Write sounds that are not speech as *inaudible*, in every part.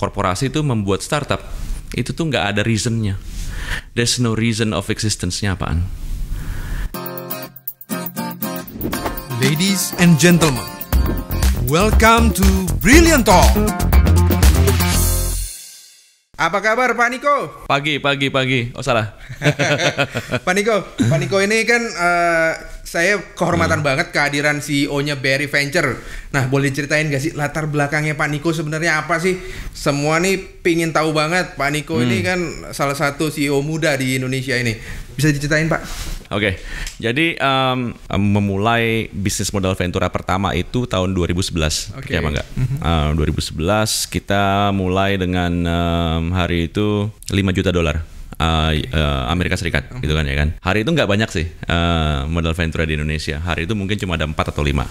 korporasi itu membuat startup itu tuh nggak ada reasonnya. There's no reason of existence-nya apaan. Ladies and gentlemen, welcome to Brilliant Talk. Apa kabar Pak Niko? Pagi, pagi, pagi. Oh salah. *laughs* Pak Niko, Pak Niko ini kan uh, saya kehormatan hmm. banget kehadiran CEO-nya Barry Venture. Nah, boleh ceritain gak sih latar belakangnya Pak Niko sebenarnya apa sih? Semua nih pingin tahu banget. Pak Niko hmm. ini kan salah satu CEO muda di Indonesia ini. Bisa diceritain Pak? Oke, okay. jadi um, memulai bisnis modal Ventura pertama itu tahun 2011, okay. ya enggak? Mm -hmm. uh, 2011 kita mulai dengan um, hari itu 5 juta dolar. Eh, eh, Amerika Serikat hmm. gitu kan ya kan. Hari itu nggak banyak sih uh, modal venture di Indonesia. Hari itu mungkin cuma ada empat atau lima.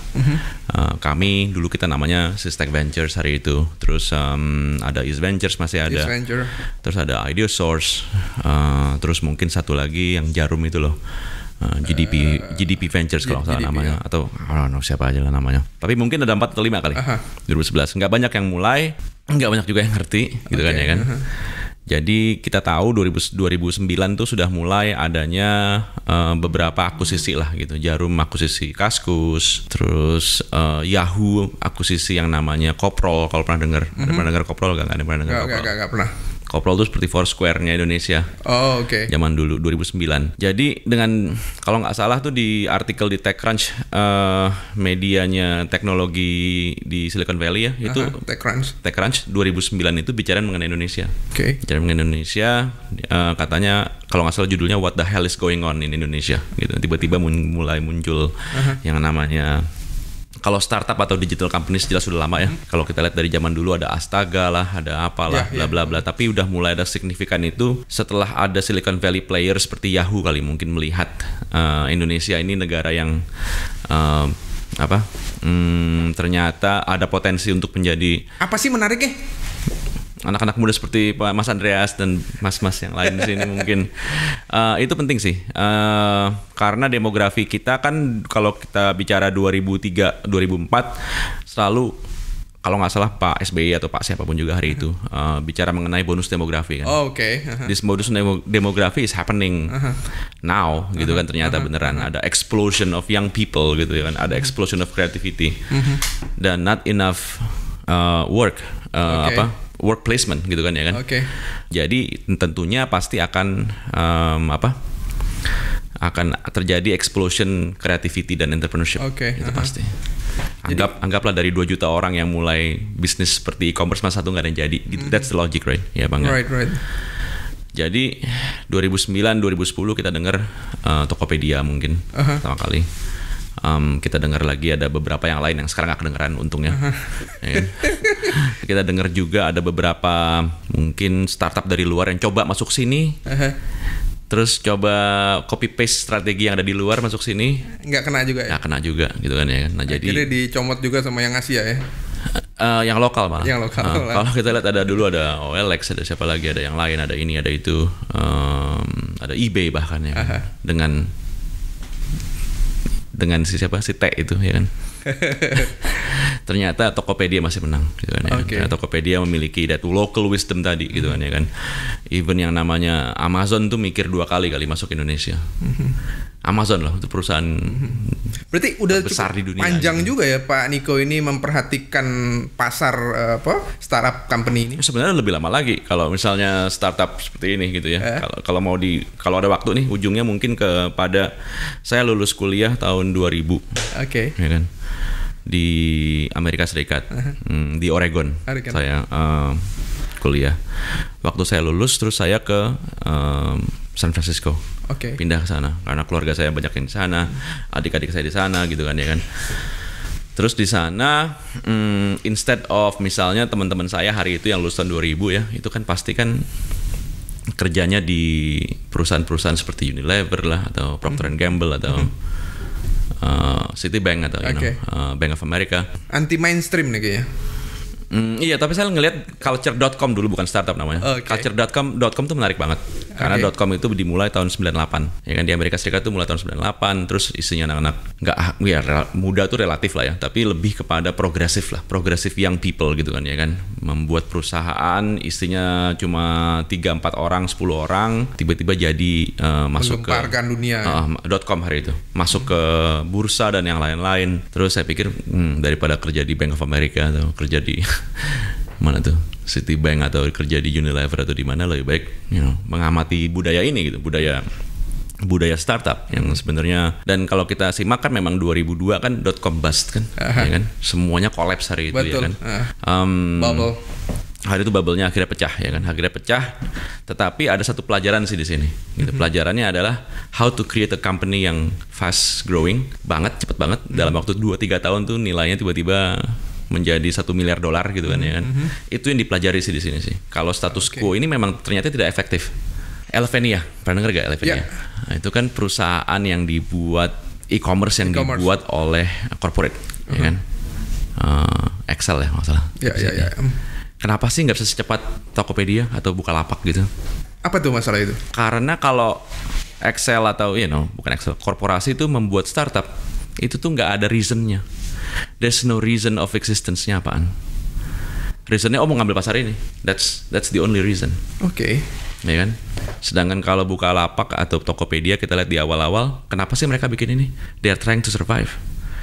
Uh, kami dulu kita namanya Sistek Ventures hari itu. Terus um, ada East Ventures masih ada. East Venture. Terus ada Idea Source. Uh, terus mungkin satu lagi yang Jarum itu loh. GDP uh, GDP Ventures kalau salah namanya ya. atau I don't know siapa aja lah namanya. Tapi mungkin ada empat atau lima kali. Uh-huh. 2011. Nggak banyak yang mulai, nggak banyak juga yang ngerti gitu okay. kan ya kan. Uh-huh. Jadi kita tahu 2000, 2009 tuh sudah mulai adanya uh, beberapa akuisisi lah gitu. Jarum akuisisi Kaskus, terus uh, Yahoo akuisisi yang namanya Koprol kalau pernah dengar. Mm -hmm. pernah dengar Koprol gak? Gak gak, Gak, gak, gak pernah. Koprol itu seperti Foursquare-nya Indonesia. Oh, oke. Okay. Zaman dulu 2009. Jadi dengan kalau nggak salah tuh di artikel di TechCrunch uh, medianya teknologi di Silicon Valley ya, itu TechCrunch. TechCrunch TechCrunch. TechCrunch 2009 itu bicara mengenai Indonesia. Oke. Okay. Bicara mengenai Indonesia uh, katanya kalau nggak salah judulnya What the hell is going on in Indonesia gitu. Tiba-tiba mulai muncul Aha. yang namanya kalau startup atau digital companies jelas sudah lama ya. Hmm. Kalau kita lihat dari zaman dulu ada Astaga lah, ada apalah, ya, bla ya. bla bla. Tapi udah mulai ada signifikan itu setelah ada Silicon Valley player seperti Yahoo kali mungkin melihat uh, Indonesia ini negara yang uh, apa? Hmm, ternyata ada potensi untuk menjadi apa sih menariknya? anak-anak muda seperti Pak Mas Andreas dan Mas-mas yang lain di sini mungkin uh, *laughs* itu penting sih uh, karena demografi kita kan kalau kita bicara 2003 2004 selalu kalau nggak salah Pak SBY atau Pak siapapun juga hari itu uh, bicara mengenai bonus demografi kan. Oh, oke. Okay. Uh -huh. This bonus demo demografi is happening uh *laughs* -huh. now gitu uh -huh. kan uh-huh. ternyata uh -huh. beneran uh-huh. ada explosion of young people gitu ya kan, ada uh-huh. explosion of creativity. Uh mm-hmm. -huh. Dan not enough uh, work uh, okay. apa work placement gitu kan ya kan. Oke. Okay. Jadi tentunya pasti akan um, apa? akan terjadi explosion creativity dan entrepreneurship. Oke. Okay. Itu uh -huh. pasti. Anggap jadi, anggaplah dari 2 juta orang yang mulai bisnis seperti e-commerce mas satu nggak ada yang jadi. Gitu. Mm. That's the logic, right? Ya bang. Right, right. Jadi 2009 2010 kita dengar uh, Tokopedia mungkin uh -huh. pertama kali um, kita dengar lagi ada beberapa yang lain yang sekarang gak kedengeran untungnya *laughs* iya. kita dengar juga ada beberapa mungkin startup dari luar yang coba masuk sini terus coba copy paste strategi yang ada di luar masuk sini nggak kena juga ya nggak kena juga gitu kan ya nah jadi jadi dicomot juga sama yang Asia ya Uh, yang lokal malah. Yang lokal. Uh, kalau kita lihat ada dulu ada OLX, ada siapa lagi, ada yang lain, ada ini, ada itu, um, ada eBay bahkan ya. Aha. Dengan dengan si siapa si T itu ya kan *laughs* ternyata Tokopedia masih menang gitu kan ya. Okay. Tokopedia memiliki that local wisdom tadi gitu kan ya kan. Even yang namanya Amazon tuh mikir dua kali kali masuk Indonesia. Mm-hmm. Amazon loh itu perusahaan mm-hmm. berarti udah besar di dunia panjang gitu. juga ya Pak Niko ini memperhatikan pasar eh, apa startup company ini sebenarnya lebih lama lagi kalau misalnya startup seperti ini gitu ya eh? kalau eh? kalau mau di kalau ada waktu nih ujungnya mungkin kepada saya lulus kuliah tahun 2000 oke okay. ya kan di Amerika Serikat uh-huh. di Oregon, Oregon. saya uh, kuliah waktu saya lulus terus saya ke uh, San Francisco okay. pindah ke sana karena keluarga saya banyak yang di sana adik-adik saya di sana gitu kan ya kan terus di sana um, instead of misalnya teman-teman saya hari itu yang lulusan 2000 ya itu kan pasti kan kerjanya di perusahaan-perusahaan seperti Unilever lah atau Procter and Gamble atau uh mhm. -huh. City eh, Citibank atau okay. you know, uh, Bank of America. Anti mainstream nih kayaknya. Mm, iya, tapi saya ngelihat culture.com dulu bukan startup namanya. Okay. Culture.com .com tuh menarik banget. Karena okay. .com itu dimulai tahun 98. Ya kan di Amerika Serikat itu mulai tahun 98, terus isinya anak-anak nggak ah, ya muda tuh relatif lah ya, tapi lebih kepada progresif lah, progresif young people gitu kan ya kan. Membuat perusahaan isinya cuma 3 4 orang, 10 orang, tiba-tiba jadi uh, masuk ke dunia. Uh, .com hari itu. Masuk hmm. ke bursa dan yang lain-lain. Terus saya pikir hmm, daripada kerja di Bank of America atau kerja di *laughs* *laughs* mana tuh Citibank atau kerja di Unilever atau di mana lebih baik you know, mengamati budaya ini gitu budaya budaya startup yang hmm. sebenarnya dan kalau kita simak kan memang 2002 kan dot com bust kan uh-huh. ya kan semuanya kolaps hari itu ya Betul. ya kan um, bubble hari itu bubble-nya akhirnya pecah ya kan akhirnya pecah tetapi ada satu pelajaran sih di sini gitu. uh-huh. pelajarannya adalah how to create a company yang fast growing banget cepet banget uh-huh. dalam hmm. waktu 2 3 tahun tuh nilainya tiba-tiba menjadi satu miliar dolar gitu kan mm -hmm. ya kan. Mm-hmm. Itu yang dipelajari sih di sini sih. Kalau status okay. quo ini memang ternyata tidak efektif. Elvenia, pernah dengar gak Elvenia? Yeah. Nah, itu kan perusahaan yang dibuat e-commerce yang e dibuat oleh corporate, uh -huh. ya uh-huh. kan? Uh, Excel ya masalah. Ya, ya, yeah. Kenapa sih nggak bisa secepat Tokopedia atau Bukalapak gitu? Apa tuh masalah itu? Karena kalau Excel atau you know bukan Excel, korporasi itu membuat startup itu tuh nggak ada reasonnya there's no reason of existence-nya apaan? Reasonnya oh mau ngambil pasar ini. That's that's the only reason. Oke. Okay. Ya kan? Sedangkan kalau buka lapak atau Tokopedia kita lihat di awal-awal, kenapa sih mereka bikin ini? They are trying to survive.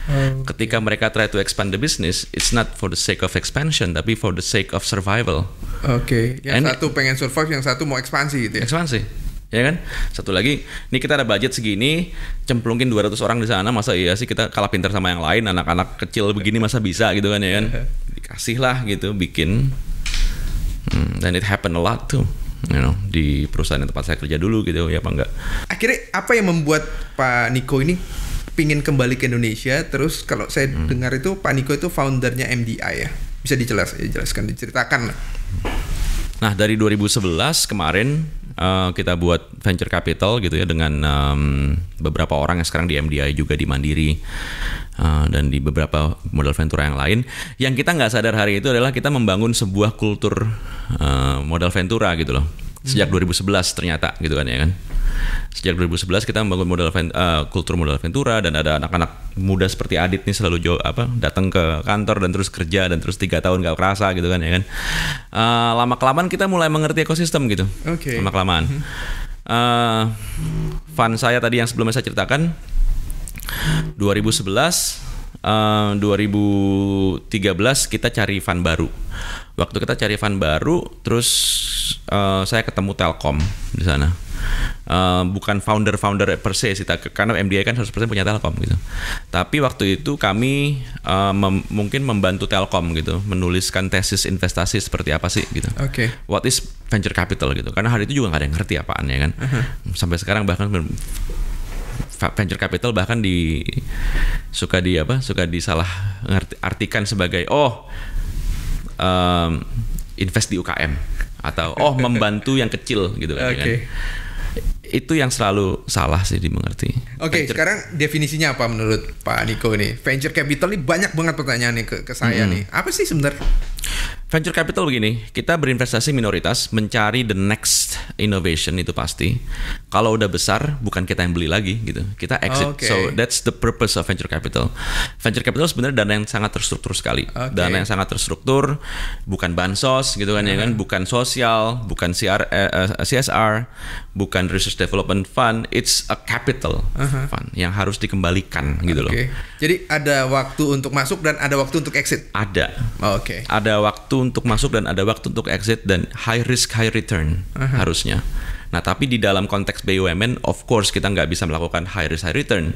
Hmm. Ketika mereka try to expand the business, it's not for the sake of expansion, tapi for the sake of survival. Oke. Okay. Yang And, satu pengen survive, yang satu mau ekspansi gitu ya. Ekspansi ya kan satu lagi ini kita ada budget segini cemplungin 200 orang di sana masa iya sih kita kalah pintar sama yang lain anak-anak kecil begini masa bisa gitu kan ya kan iya. dikasih lah gitu bikin hmm, dan it happen a lot tuh you know, di perusahaan yang tempat saya kerja dulu gitu ya apa enggak akhirnya apa yang membuat Pak Niko ini pingin kembali ke Indonesia terus kalau saya hmm. dengar itu Pak Niko itu foundernya MDI ya bisa dijelaskan ya, diceritakan Nah dari 2011 kemarin uh, kita buat venture capital gitu ya dengan um, beberapa orang yang sekarang di MDI juga di Mandiri uh, dan di beberapa modal venture yang lain. Yang kita nggak sadar hari itu adalah kita membangun sebuah kultur uh, eh, modal ventura gitu loh sejak 2011 ternyata gitu kan ya kan sejak 2011 kita membangun modal uh, eh, kultur modal Ventura dan ada anak-anak muda seperti Adit nih selalu jo apa datang ke kantor dan terus kerja dan terus tiga tahun gak kerasa gitu kan ya kan uh, eh, lama kelamaan kita mulai mengerti ekosistem gitu okay. lama kelamaan uh, mhm. eh, fun saya tadi yang sebelumnya saya ceritakan 2011 Uh, 2013 kita cari fun baru waktu kita cari fund baru terus uh, saya ketemu Telkom di sana uh, bukan founder founder per se sih karena MDI kan 100% punya Telkom gitu tapi waktu itu kami uh, mem mungkin membantu Telkom gitu menuliskan tesis investasi seperti apa sih gitu oke okay. what is venture capital gitu karena hari itu juga nggak ada yang ngerti apaan ya kan uh -huh. sampai sekarang bahkan venture capital bahkan di suka di apa suka disalah artikan sebagai oh um, invest di UKM atau oh membantu yang kecil gitu kan. Okay. Ya kan? itu yang selalu salah sih dimengerti. Oke, okay, sekarang definisinya apa menurut Pak Niko ini Venture capital ini banyak banget pertanyaan nih ke, ke saya hmm. nih. Apa sih sebenarnya? Venture capital begini, kita berinvestasi minoritas mencari the next innovation itu pasti. Kalau udah besar, bukan kita yang beli lagi gitu. Kita exit. Okay. So that's the purpose of venture capital. Venture capital sebenarnya dana yang sangat terstruktur sekali. Okay. Dana yang sangat terstruktur, bukan bansos gitu kan hmm. ya iya. kan, bukan sosial, bukan CR, eh, eh CSR, bukan research Research Development Fund, it's a capital uh -huh. fund yang harus dikembalikan gitu loh. Jadi ada waktu untuk masuk dan ada waktu untuk exit. Ada. Oh, Oke. Okay. Ada waktu untuk masuk dan ada waktu untuk exit dan high risk high return uh -huh. harusnya. Nah, tapi di dalam konteks BUMN, of course kita nggak bisa melakukan high risk high return.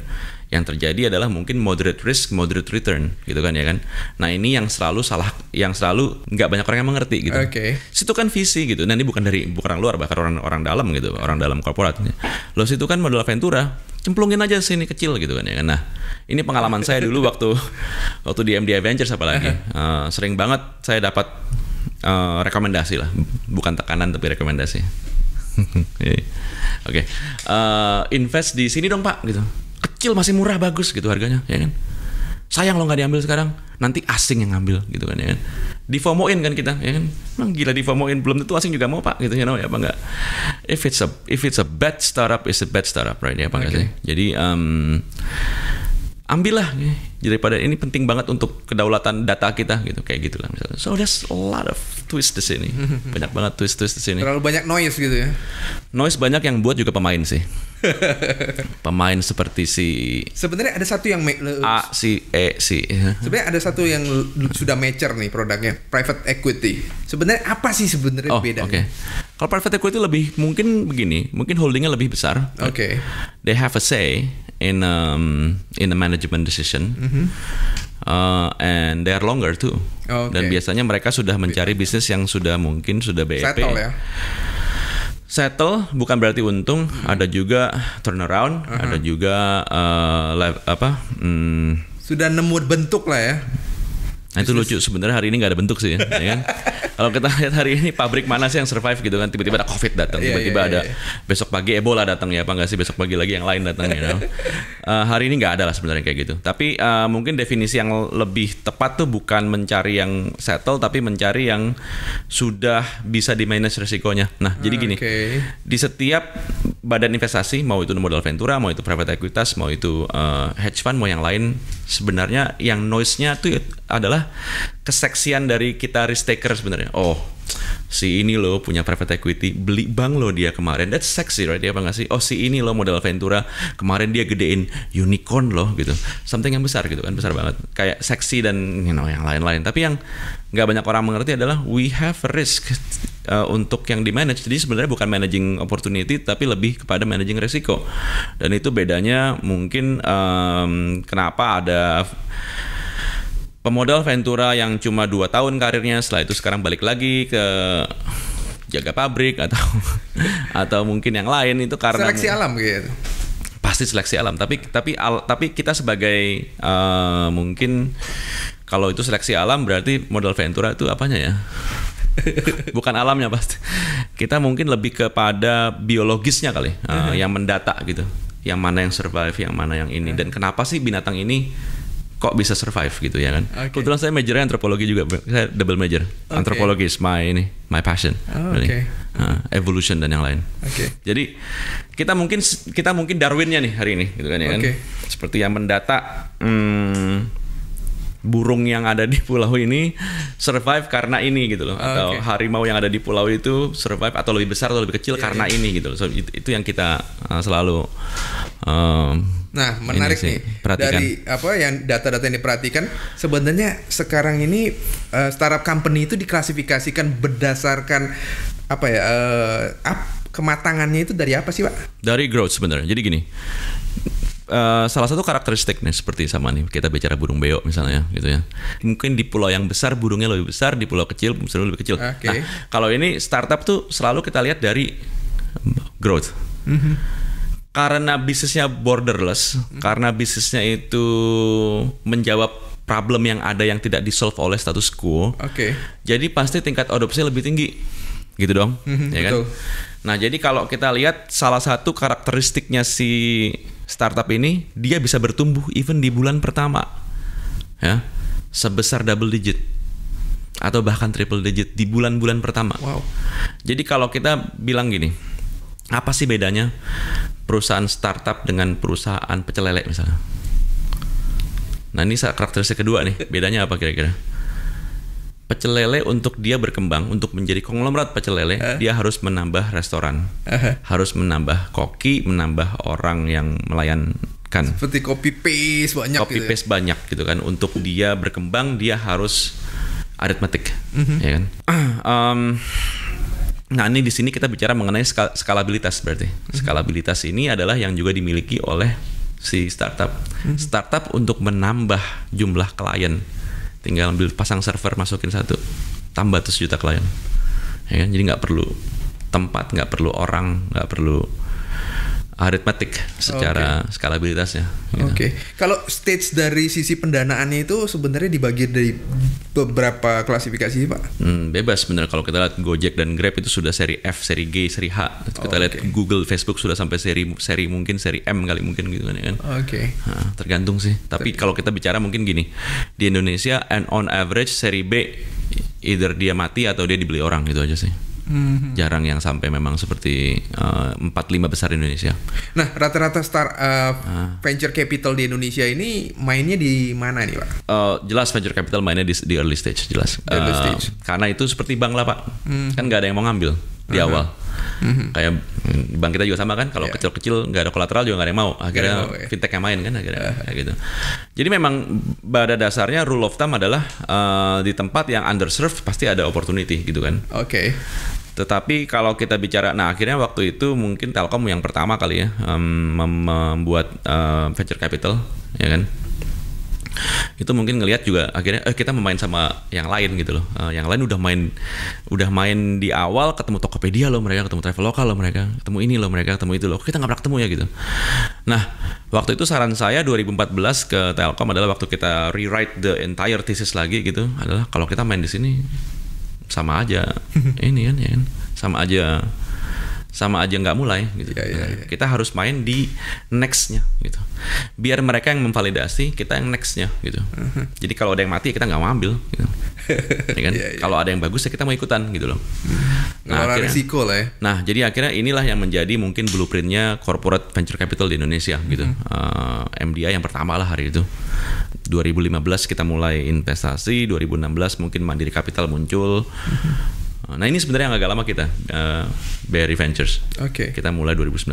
Yang terjadi adalah mungkin moderate risk, moderate return, gitu kan ya kan. Nah, ini yang selalu salah, yang selalu nggak banyak orang yang mengerti gitu. Oke. Okay. Situ kan visi gitu. Nah, ini bukan dari bukan orang luar, bahkan orang orang dalam gitu, orang dalam korporatnya gitu. Lo situ kan modal ventura, cemplungin aja sini kecil gitu kan ya kan. Nah, ini pengalaman saya dulu waktu *laughs* waktu di MD Ventures apalagi. Uh, sering banget saya dapat uh, rekomendasi lah, bukan tekanan tapi rekomendasi. *laughs* Iya, iya. Oke, okay. uh, eh, invest di sini dong pak, gitu. Kecil masih murah bagus gitu harganya, ya kan? Sayang lo nggak diambil sekarang, nanti asing yang ngambil gitu kan ya kan? Difomoin kan kita, ya kan? Emang gila difomoin belum tentu asing juga mau pak, gitu you know ya apa enggak? If it's a if it's a bad startup, it's a bad startup, right ya pak okay. Sih? Jadi um, ambillah ya. daripada ini penting banget untuk kedaulatan data kita gitu kayak gitulah misalnya so there's a lot of twist di sini *laughs* banyak banget twist twist di sini terlalu banyak noise gitu ya noise banyak yang buat juga pemain sih *laughs* pemain seperti si sebenarnya ada satu yang A si E si sebenarnya ada satu yang sudah mature nih produknya private equity sebenarnya apa sih sebenarnya oh, bedanya okay. kalau private equity lebih mungkin begini mungkin holdingnya lebih besar oke okay. they have a say in um, in a management decision. Mm -hmm. Uh, and they are longer too. okay. Dan biasanya mereka sudah mencari bisnis yang sudah mungkin sudah BEP. Settle ya settle bukan berarti untung hmm. ada juga turnaround uh -huh. ada juga uh, live apa hmm. sudah nemu bentuk lah ya nah, itu lucu sebenarnya hari ini nggak ada bentuk sih ya, ya kan *laughs* Kalau kita *laughs* lihat hari ini pabrik mana sih yang survive gitu kan? Tiba-tiba ada COVID datang, iya, tiba-tiba iya, ada iya. besok pagi Ebola datang ya, apa enggak sih besok pagi lagi yang lain datang ya. You know? uh, *laughs* hari ini nggak ada lah sebenarnya kayak gitu. Tapi uh, mungkin definisi yang lebih tepat tuh bukan mencari yang settle, tapi mencari yang sudah bisa di manage resikonya. Nah, jadi gini, okay. di setiap badan investasi, mau itu modal ventura, mau itu private equity mau itu uh, hedge fund, mau yang lain, sebenarnya yang noise-nya tuh adalah keseksian dari kita risk taker sebenarnya oh si ini lo punya private equity beli bank lo dia kemarin that's sexy right dia apa nggak sih oh si ini lo modal Ventura kemarin dia gedein unicorn lo gitu something yang besar gitu kan besar banget kayak seksi dan you know yang lain-lain tapi yang nggak banyak orang mengerti adalah we have risk uh, untuk yang di manage jadi sebenarnya bukan managing opportunity tapi lebih kepada managing resiko dan itu bedanya mungkin um, kenapa ada Pemodal Ventura yang cuma 2 tahun karirnya setelah itu sekarang balik lagi ke jaga pabrik atau *laughs* atau mungkin yang lain itu karena seleksi alam gitu. Pasti seleksi alam, tapi tapi al, tapi kita sebagai uh, mungkin kalau itu seleksi alam berarti modal Ventura itu apanya ya? *laughs* bukan alamnya pasti kita mungkin lebih kepada biologisnya kali uh, *laughs* yang mendata gitu yang mana yang survive yang mana yang ini dan kenapa sih binatang ini kok bisa survive gitu ya kan. Okay. Kebetulan saya majornya antropologi juga, saya double major. Okay. Antropologi is my ini my passion. Oh, Oke. Okay. Uh, evolution dan yang lain. Oke. Okay. Jadi kita mungkin kita mungkin Darwinnya nih hari ini gitu kan ya okay. kan. Seperti yang mendata hmm, burung yang ada di pulau ini survive karena ini gitu loh atau harimau yang ada di pulau itu survive atau lebih besar atau lebih kecil yeah, karena yeah. ini gitu loh. So, itu, itu yang kita uh, selalu um, nah menarik sih, nih perhatikan. dari apa yang data-data ini perhatikan sebenarnya sekarang ini uh, startup company itu diklasifikasikan berdasarkan apa ya uh, up, kematangannya itu dari apa sih pak? Dari growth sebenarnya. Jadi gini Eh, salah satu karakteristik nih seperti sama nih kita bicara burung beo misalnya gitu ya. Mungkin di pulau yang besar burungnya lebih besar, di pulau kecil burungnya lebih kecil. Okay. Nah, kalau ini startup tuh selalu kita lihat dari growth. Mm -hmm. Karena bisnisnya borderless, mm -hmm. karena bisnisnya itu menjawab problem yang ada yang tidak di solve oleh status quo. Oke. Okay. Jadi pasti tingkat adopsi lebih tinggi. Gitu dong. Mm-hmm, ya kan? Betul. Nah, jadi kalau kita lihat salah satu karakteristiknya si startup ini dia bisa bertumbuh even di bulan pertama ya sebesar double digit atau bahkan triple digit di bulan-bulan pertama. Wow. Jadi kalau kita bilang gini, apa sih bedanya perusahaan startup dengan perusahaan pecelele misalnya? Nah ini karakteristik kedua nih, bedanya apa kira-kira? pecel lele untuk dia berkembang untuk menjadi konglomerat pecel lele uh. dia harus menambah restoran uh. harus menambah koki menambah orang yang melayankan seperti copy paste banyak copy gitu ya. paste ya? banyak gitu kan untuk dia berkembang dia harus aritmetik mm -hmm. ya kan um, *clears throat* Nah, ini di sini kita bicara mengenai skalabilitas berarti. Mhm. Skalabilitas ini adalah yang juga dimiliki oleh si startup. Mhm. Startup untuk menambah jumlah klien tinggal ambil pasang server masukin satu tambah tuh juta klien ya kan jadi nggak perlu tempat nggak perlu orang nggak perlu aritmetik secara okay. skalabilitasnya. Ya. Oke, okay. kalau stage dari sisi pendanaannya itu sebenarnya dibagi dari beberapa klasifikasi pak? Hmm, bebas sebenarnya kalau kita lihat Gojek dan Grab itu sudah seri F, seri G, seri H. Kita okay. lihat Google, Facebook sudah sampai seri seri mungkin seri M kali mungkin gitu kan. Ya kan? Oke. Okay. Nah, tergantung sih. Tapi, Tapi kalau kita bicara mungkin gini di Indonesia and on average seri B either dia mati atau dia dibeli orang gitu aja sih hmm. jarang yang sampai memang seperti eh, empat uh, lima besar Indonesia. Nah rata-rata start uh, eh, ah. venture capital di Indonesia ini mainnya di mana nih pak? Uh, jelas venture capital mainnya di, di early stage jelas. Early early stage. karena itu seperti bank lah pak, hmm. kan nggak ada yang mau ngambil di uh -huh. awal. mm Kayak bank kita juga sama kan, kalau yeah. kecil-kecil nggak ada kolateral juga nggak ada yang mau. Akhirnya yeah, okay. Ya. fintech yang main kan, akhirnya uh. kayak gitu. Jadi memang pada dasarnya rule of thumb adalah uh, di tempat yang underserved pasti ada opportunity gitu kan. Oke. Okay. Tetapi kalau kita bicara, nah akhirnya waktu itu mungkin Telkom yang pertama kali ya um, membuat uh, venture capital, ya kan? itu mungkin ngelihat juga akhirnya eh kita main sama yang lain gitu loh uh, yang lain udah main udah main di awal ketemu Tokopedia loh mereka ketemu Traveloka loh mereka ketemu ini loh mereka ketemu itu loh kita nggak pernah ketemu ya gitu nah waktu itu saran saya 2014 ke Telkom adalah waktu kita rewrite the entire thesis lagi gitu adalah kalau kita main di sini sama aja *laughs* ini kan ya kan sama aja sama aja nggak mulai gitu. Yeah, iya, iya, yeah, yeah. Kita harus main di nextnya gitu. Biar mereka yang memvalidasi, kita yang nextnya gitu. Uh-huh. Jadi kalau ada yang mati kita nggak mau ambil. Gitu. *laughs* ya kan? yeah, yeah. Kalau ada yang bagus ya kita mau ikutan gitu loh. Mhm. Nah, akhirnya, risiko lah ya. Nah jadi akhirnya inilah yang menjadi mungkin blueprintnya corporate venture capital di Indonesia uh-huh. gitu. Uh, mhm. eh, MDI yang pertama lah hari itu. 2015 kita mulai investasi, 2016 mungkin Mandiri Capital muncul. Uh-huh Oh, nah ini sebenarnya yang agak lama kita uh, eh, BRI Ventures. Oke. Okay. Kita mulai 2019.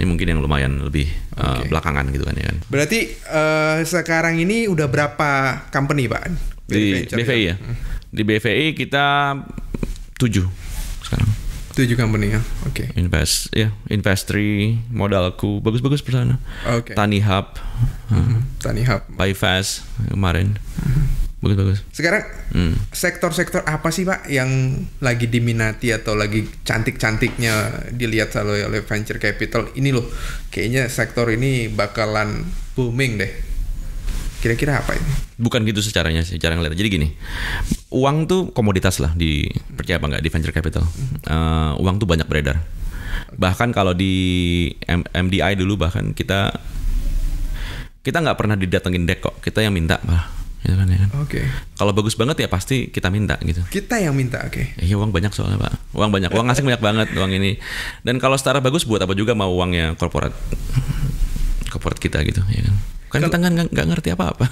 Ini mungkin yang lumayan lebih eh, okay. uh, belakangan gitu kan ya kan. Berarti uh, sekarang ini udah berapa company pak? BRI Di BVI ya? ya. Hmm. Di BVI kita tujuh sekarang. Tujuh company ya. Oke. Okay. Invest ya, Investri, modalku bagus-bagus perusahaan. Oke. Okay. Tani Hub. Hmm. hmm. Tani Hub. Byfast kemarin. Hmm bagus bagus sekarang sektor hmm. sektor-sektor apa sih pak yang lagi diminati atau lagi cantik-cantiknya dilihat selalu oleh venture capital ini loh kayaknya sektor ini bakalan booming deh kira-kira apa ini bukan gitu secaranya sih cara ngeliat jadi gini uang tuh komoditas lah di percaya apa nggak di venture capital uh, uang tuh banyak beredar bahkan kalau di M MDI dulu bahkan kita kita nggak pernah didatengin dek kok kita yang minta malah gitu kan ya kan. Oke. Okay. Kalau bagus banget ya pasti kita minta gitu. Kita yang minta, oke. Okay. Ya, iya uang banyak soalnya pak, uang banyak, uang asing banyak banget uang ini. Dan kalau setara bagus buat apa juga mau uangnya korporat, korporat kita gitu, ya kan. Kan kita kan nggak ngerti apa-apa.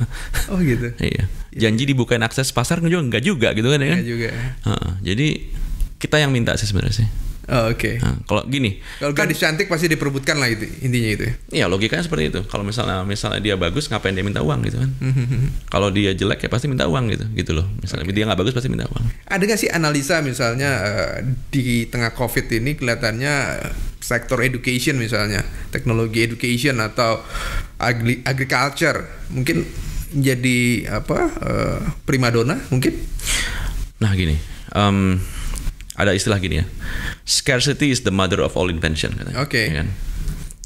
Oh gitu. *laughs* iya. Janji dibukain akses pasar juga nggak juga gitu kan ya kan. Nggak juga. Uh, jadi kita yang minta sih sebenarnya sih. Oh, Oke. Okay. Nah, kalau gini, kalau gadis kan, cantik pasti diperbutkan lah itu intinya itu. Ya. Iya logikanya seperti itu. Kalau misalnya misalnya dia bagus, ngapain dia minta uang gitu kan? *laughs* kalau dia jelek ya pasti minta uang gitu, gitu loh. Misalnya okay. dia nggak bagus pasti minta uang. Ada nggak sih analisa misalnya uh, di tengah COVID ini kelihatannya eh, sektor education misalnya, teknologi education atau agri agriculture mungkin jadi apa uh, primadona mungkin? Nah gini. Um, ada istilah gini ya scarcity is the mother of all invention Oke. Okay. Ya kan?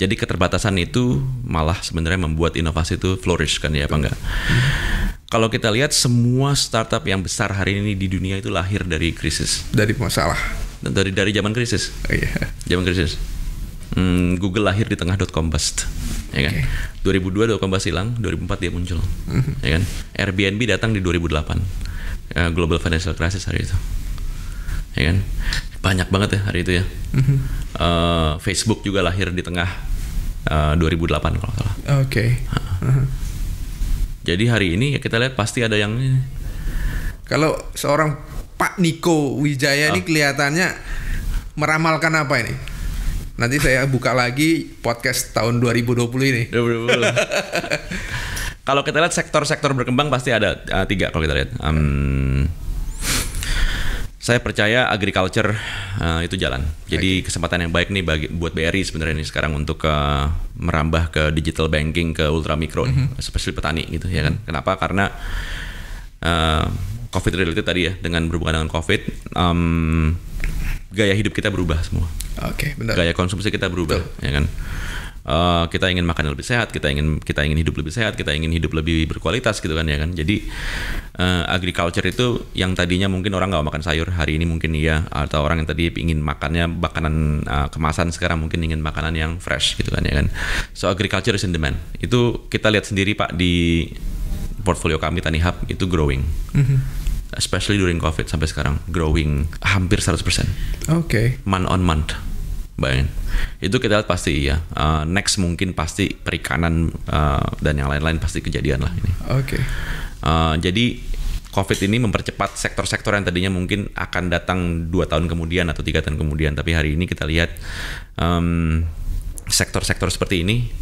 Jadi keterbatasan itu malah sebenarnya membuat inovasi itu flourish kan ya apa enggak? Kalau kita lihat semua startup yang besar hari ini di dunia itu lahir dari krisis. Dari masalah. Dari dari zaman krisis. Oh, yeah. Zaman krisis. Hmm, Google lahir di tengah .com bust, ya kan? Okay. 2002 .com bust hilang, 2004 dia muncul, mm -hmm. ya kan? Airbnb datang di 2008, uh, eh, global financial crisis hari itu ya kan banyak banget ya hari itu ya mm-hmm. uh, Facebook juga lahir di tengah uh, eh, 2008 kalau salah oke okay. uh-huh. Mhm. jadi hari ini ya kita lihat pasti ada yang kalau seorang Pak Niko Wijaya uh. ini ah. kelihatannya meramalkan apa ini nanti saya buka lagi podcast tahun 2020 ini 2020 *laughs* kalau kita lihat sektor-sektor berkembang pasti ada uh, tiga kalau kita lihat um, saya percaya agriculture uh, itu jalan. Jadi okay. kesempatan yang baik nih bagi buat BRI sebenarnya ini sekarang untuk uh, merambah ke digital banking ke ultramikro, mm -hmm. especially petani gitu ya kan. Kenapa? Karena uh, COVID related tadi ya dengan berhubungan dengan COVID, um, gaya hidup kita berubah semua. Oke, okay, benar. Gaya konsumsi kita berubah, Betul. ya kan. Eh, kita ingin makan lebih sehat, kita ingin kita ingin hidup lebih sehat, kita ingin hidup lebih berkualitas gitu kan ya kan. Jadi uh, agriculture itu yang tadinya mungkin orang nggak makan sayur hari ini mungkin iya atau orang yang tadi ingin makannya makanan uh, eh, kemasan sekarang mungkin ingin makanan yang fresh gitu kan ya kan. So agriculture is in demand. Itu kita lihat sendiri Pak di portfolio kami Tani Hub itu growing. Mm -hmm especially during COVID sampai sekarang growing hampir 100%. Oke. Okay. Month on month. Bayangin. Itu kita lihat pasti ya Uh, next mungkin pasti perikanan uh, dan yang lain-lain pasti kejadian lah ini. Oke. Okay. Uh, eh, jadi COVID ini mempercepat sektor-sektor yang tadinya mungkin akan datang dua tahun kemudian atau tiga tahun kemudian, tapi hari ini kita lihat sektor-sektor um, sektor -sektor seperti ini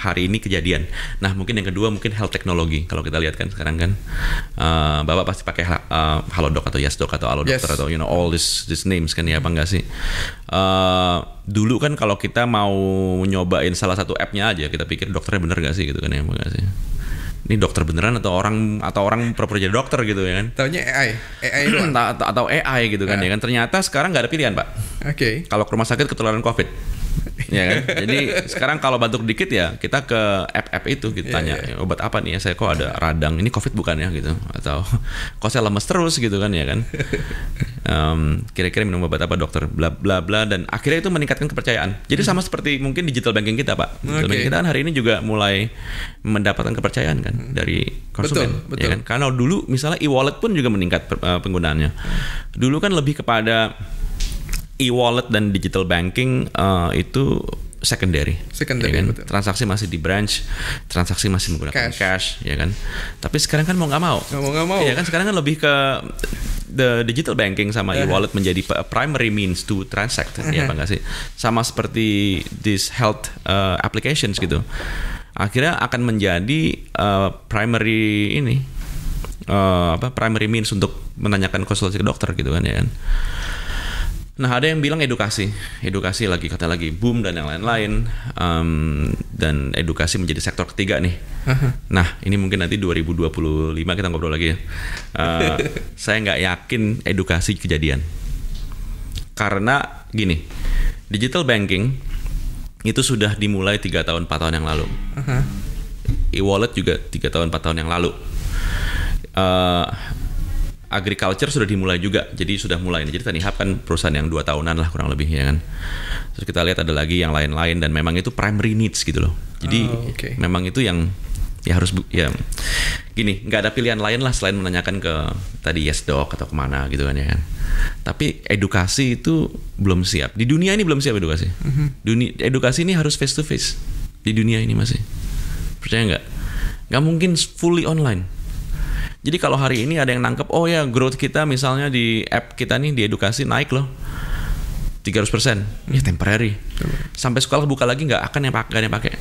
hari ini kejadian. Nah, mungkin yang kedua mungkin health technology. Kalau kita lihat kan sekarang kan uh, Bapak pasti pakai uh, Halodoc atau Yasdoc atau Alodokter yes. atau you know all this this names kan ya apa enggak sih? Uh, dulu kan kalau kita mau nyobain salah satu app-nya aja kita pikir dokternya bener gak sih gitu kan ya bang enggak sih? ini dokter beneran atau orang atau orang pura jadi dokter gitu ya kan? Taunya AI, AI *clears throat* atau AI gitu kan ya, ya kan? Ternyata sekarang nggak ada pilihan pak. Oke. Okay. Kalau ke rumah sakit ketularan COVID *laughs* ya kan? Jadi sekarang kalau batuk dikit ya kita ke app-app itu kita gitu, iya, yeah, tanya yeah. Iya. obat apa nih ya saya kok ada radang ini covid bukan ya gitu atau *laughs* kok saya lemes terus gitu kan ya kan? Um, *laughs* kira-kira minum obat apa dokter bla bla bla dan akhirnya itu meningkatkan kepercayaan. Jadi sama seperti mungkin digital banking kita pak. Digital okay. banking kita kan hari ini juga mulai mendapatkan kepercayaan kan hmm. dari konsumen. Betul, betul. Ya kan? Karena dulu misalnya e-wallet pun juga meningkat eh, penggunaannya. Hmm. Dulu kan lebih kepada e-wallet dan digital banking uh, itu secondary. Secondary. Ya kan? betul. Transaksi masih di branch, transaksi masih menggunakan cash. cash, ya kan. Tapi sekarang kan mau nggak mau. Gak mau nggak mau. Ya kan sekarang kan lebih ke the digital banking sama uh-huh. e-wallet menjadi primary means to transact, uh-huh. ya bang eh. sih. Sama seperti this health uh, applications gitu. Akhirnya akan menjadi uh, primary ini uh, apa primary means untuk menanyakan konsultasi ke dokter gitu kan ya kan. Nah ada yang bilang edukasi, edukasi lagi kata lagi boom dan yang lain-lain um, dan edukasi menjadi sektor ketiga nih. Aha. Uh-huh. Nah ini mungkin nanti 2025 kita ngobrol lagi ya. Uh, *laughs* saya nggak yakin edukasi kejadian karena gini digital banking itu sudah dimulai tiga tahun 4 tahun yang lalu. Uh-huh. E-wallet juga tiga tahun 4 tahun yang lalu. Uh, agriculture sudah dimulai juga. Jadi sudah mulai. Jadi tadi kan perusahaan yang dua tahunan lah kurang lebih ya kan. Terus kita lihat ada lagi yang lain-lain dan memang itu primary needs gitu loh. Jadi oh, okay. memang itu yang ya harus ya gini nggak ada pilihan lain lah selain menanyakan ke tadi yes dok atau kemana gitu kan ya kan tapi edukasi itu belum siap di dunia ini belum siap edukasi mm-hmm. dunia edukasi ini harus face to face di dunia ini masih percaya nggak nggak mungkin fully online jadi kalau hari ini ada yang nangkep, oh ya growth kita misalnya di app kita nih di edukasi naik loh. 300 persen, ya hmm. temporary. Sampai sekolah buka lagi nggak akan yang pakai,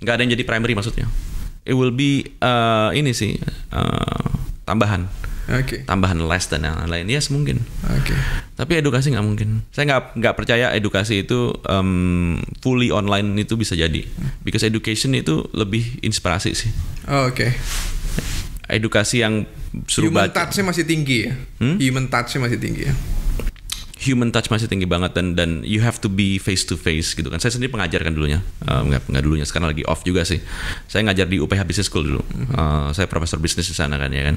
nggak ada yang jadi primary maksudnya. It will be uh, ini sih uh, tambahan, okay. tambahan less dan yang lain. Yes mungkin. Okay. Tapi edukasi nggak mungkin. Saya nggak nggak percaya edukasi itu um, fully online itu bisa jadi. Hmm. Because education itu lebih inspirasi sih. Oh, Oke. Okay edukasi yang serubat. Human touch-nya masih tinggi ya. Hmm? Human touch-nya masih tinggi ya. Human touch masih tinggi banget dan dan you have to be face to face gitu kan. Saya sendiri pengajar kan dulunya, uh, nggak nggak dulunya sekarang lagi off juga sih. Saya ngajar di UPH Business School dulu. Uh, saya profesor bisnis di sana kan ya kan.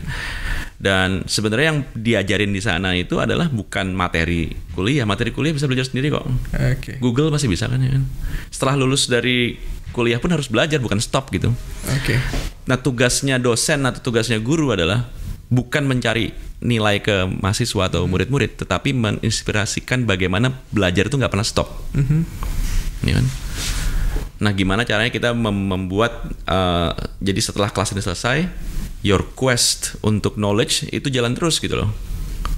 Dan sebenarnya yang diajarin di sana itu adalah bukan materi kuliah. Materi kuliah bisa belajar sendiri kok. Okay. Google masih bisa kan ya kan. Setelah lulus dari kuliah pun harus belajar bukan stop gitu. Oke. Okay. Nah tugasnya dosen atau tugasnya guru adalah bukan mencari nilai ke mahasiswa atau murid-murid, tetapi menginspirasikan bagaimana belajar itu nggak pernah stop. Mm-hmm. kan? Nah, gimana caranya kita mem- membuat uh, jadi setelah kelas ini selesai, your quest untuk knowledge itu jalan terus gitu loh.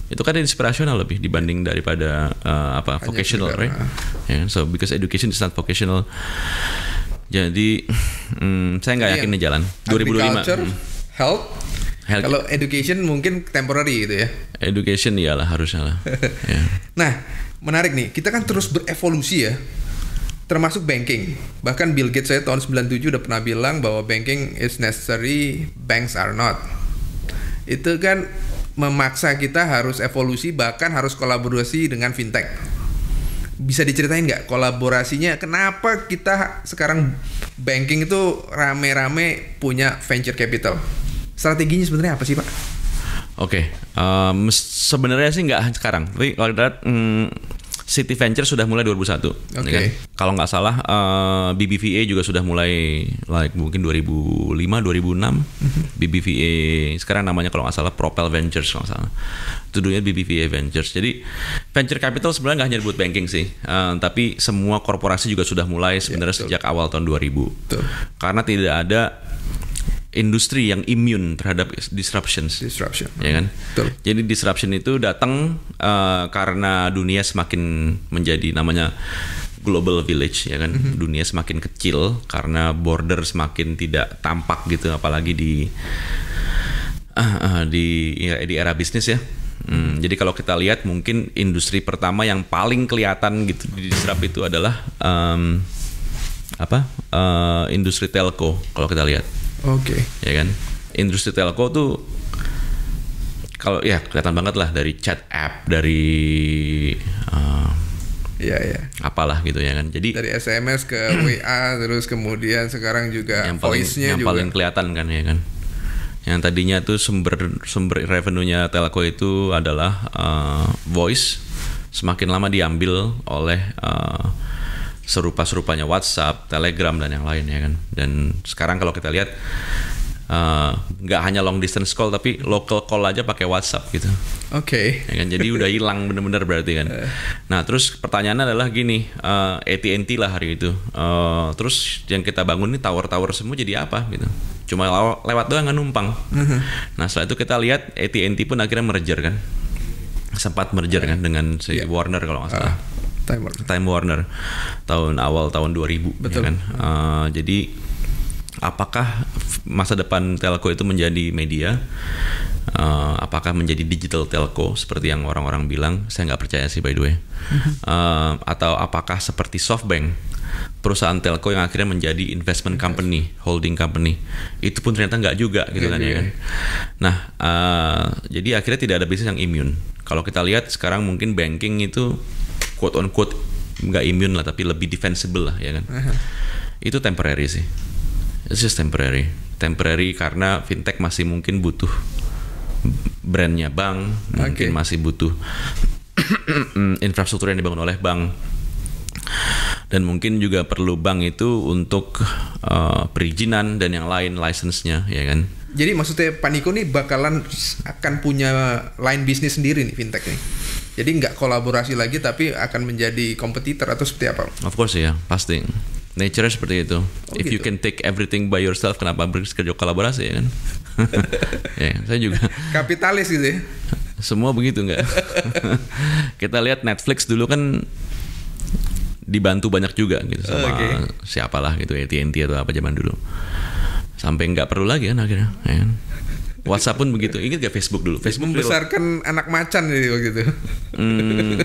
Itu kan inspirasional lebih dibanding daripada uh, apa Hanya vocational, right? Yeah, kan? so because education is not vocational. Jadi *laughs* hmm, saya nggak yakin nih jalan. 2005. Hmm. Health. Health. Kalau education mungkin temporary gitu ya. Education iyalah harusnya lah. *laughs* ya. Nah, menarik nih. Kita kan terus berevolusi ya termasuk banking. Bahkan Bill Gates saya tahun 97 udah pernah bilang bahwa banking is necessary, banks are not. Itu kan memaksa kita harus evolusi bahkan harus kolaborasi dengan fintech bisa diceritain nggak kolaborasinya kenapa kita sekarang banking itu rame-rame punya venture capital strateginya sebenarnya apa sih pak? Oke, okay. Eh, um, sebenarnya sih nggak sekarang. Tapi kalau lihat hmm, City Venture sudah mulai 2001. Ya Oke. Okay. Ya Kalau nggak salah uh, eh, BBVA juga sudah mulai like mungkin 2005 2006 mm-hmm. BBVA sekarang namanya kalau nggak salah Propel Ventures kalau nggak salah. Tuduhnya BBVA Ventures. Jadi venture capital sebenarnya nggak hanya buat banking sih, uh, tapi semua korporasi juga sudah mulai sebenarnya yeah, iya, sejak awal tahun 2000. Betul. Karena tidak ada industri yang immune terhadap disruptions. Disruption. Ya kan? Betul. Jadi disruption itu datang uh, karena dunia semakin menjadi namanya global village ya kan. Mm-hmm. Dunia semakin kecil karena border semakin tidak tampak gitu apalagi di uh, uh, di ya, di era bisnis ya. Hmm, jadi kalau kita lihat mungkin industri pertama yang paling kelihatan gitu di disrupt itu adalah um, apa? Uh, industri telco kalau kita lihat Oke. Okay. Ya kan? Industri telco tuh kalau ya kelihatan banget lah dari chat app dari uh, ya ya apalah gitu ya kan jadi dari SMS ke *clears throat* WA terus kemudian sekarang juga yang paling, voice-nya yang paling kelihatan kan ya kan yang tadinya tuh sumber sumber revenue-nya telco itu adalah uh, voice semakin lama diambil oleh uh, serupa-serupanya WhatsApp, Telegram dan yang lain ya kan. Dan sekarang kalau kita lihat eh, nggak uh, hanya long distance call tapi local call aja pakai WhatsApp gitu. Oke. Okay. Ya kan jadi udah hilang bener-bener berarti kan. Eh. Nah terus pertanyaannya adalah gini uh, eh, AT&T lah hari itu. Uh, terus yang kita bangun ini tower-tower semua jadi apa gitu? Cuma lewat doang nggak kan, numpang. Mm-hmm. Nah setelah itu kita lihat AT&T pun akhirnya merger kan. Sempat merger uh kan dengan si yeah. Warner kalau nggak salah. uh Time Warner. Time Warner tahun awal tahun 2000 ya Betul. Ya kan? Uh, jadi apakah masa depan telco itu menjadi media? Uh, apakah menjadi digital telco seperti yang orang-orang bilang? Saya nggak percaya sih by the way. Uh, *laughs* atau apakah seperti SoftBank? perusahaan telco yang akhirnya menjadi investment company, holding company. Itu pun ternyata nggak juga gitu kan ya iya, kan. Iya, iya. Nah, uh, jadi akhirnya tidak ada bisnis yang imun. Kalau kita lihat sekarang mungkin banking itu quote on quote nggak imun lah tapi lebih defensible lah ya kan uh-huh. itu temporary sih it's just temporary temporary karena fintech masih mungkin butuh brandnya bank mungkin masih butuh *coughs* infrastruktur yang dibangun oleh bank dan mungkin juga perlu bank itu untuk uh, perizinan dan yang lain license-nya ya kan jadi maksudnya Paniko nih bakalan akan punya line bisnis sendiri nih fintech nih jadi nggak kolaborasi lagi tapi akan menjadi kompetitor atau seperti apa? Of course ya, yeah. pasti. Nature seperti itu. Oh, If gitu. you can take everything by yourself, kenapa kerja kolaborasi ya kan? *laughs* ya, yeah, saya juga. Kapitalis gitu ya. Semua begitu nggak? *laughs* Kita lihat Netflix dulu kan dibantu banyak juga gitu sama okay. siapalah gitu TNT atau apa zaman dulu sampai nggak perlu lagi kan akhirnya ya. Kan? WhatsApp pun begitu. Ingat gak Facebook dulu? Facebook membesarkan dulu. anak macan jadi begitu. Hmm.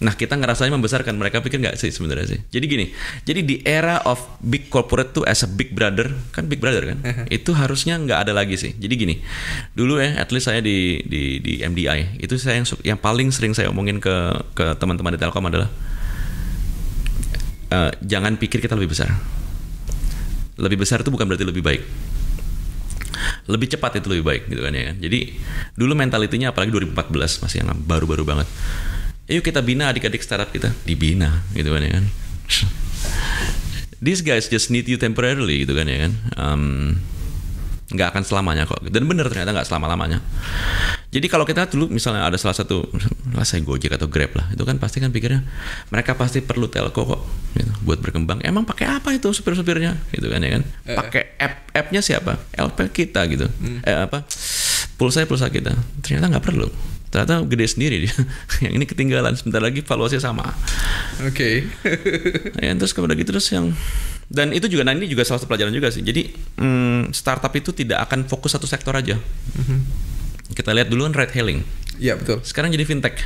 Nah kita ngerasanya membesarkan mereka pikir nggak sih sebenarnya sih. Jadi gini, jadi di era of big corporate tuh as a big brother kan big brother kan, *laughs* itu harusnya nggak ada lagi sih. Jadi gini, dulu ya, at least saya di di di MDI itu saya yang yang paling sering saya omongin ke ke teman-teman di Telkom adalah uh, jangan pikir kita lebih besar. Lebih besar itu bukan berarti lebih baik lebih cepat itu lebih baik gitu kan ya. kan Jadi dulu mentalitinya apalagi 2014 masih yang baru-baru banget. Ayo kita bina adik-adik startup kita, dibina gitu kan ya kan. These guys just need you temporarily gitu kan ya kan. Um, nggak akan selamanya kok dan bener ternyata nggak selama lamanya jadi kalau kita dulu misalnya ada salah satu lah saya gojek atau grab lah itu kan pasti kan pikirnya mereka pasti perlu telco kok gitu, buat berkembang emang pakai apa itu supir supirnya gitu kan ya kan eh, eh. pakai app appnya siapa lp kita gitu hmm. eh, apa pulsa pulsa kita ternyata nggak perlu ternyata gede sendiri dia *laughs* yang ini ketinggalan sebentar lagi valuasinya sama oke okay. ya, kan, terus kemudian gitu terus yang dan itu juga nah ini juga salah satu pelajaran juga sih jadi hmm, startup itu tidak akan fokus satu sektor aja mm-hmm. kita lihat dulu kan ride hailing ya betul sekarang jadi fintech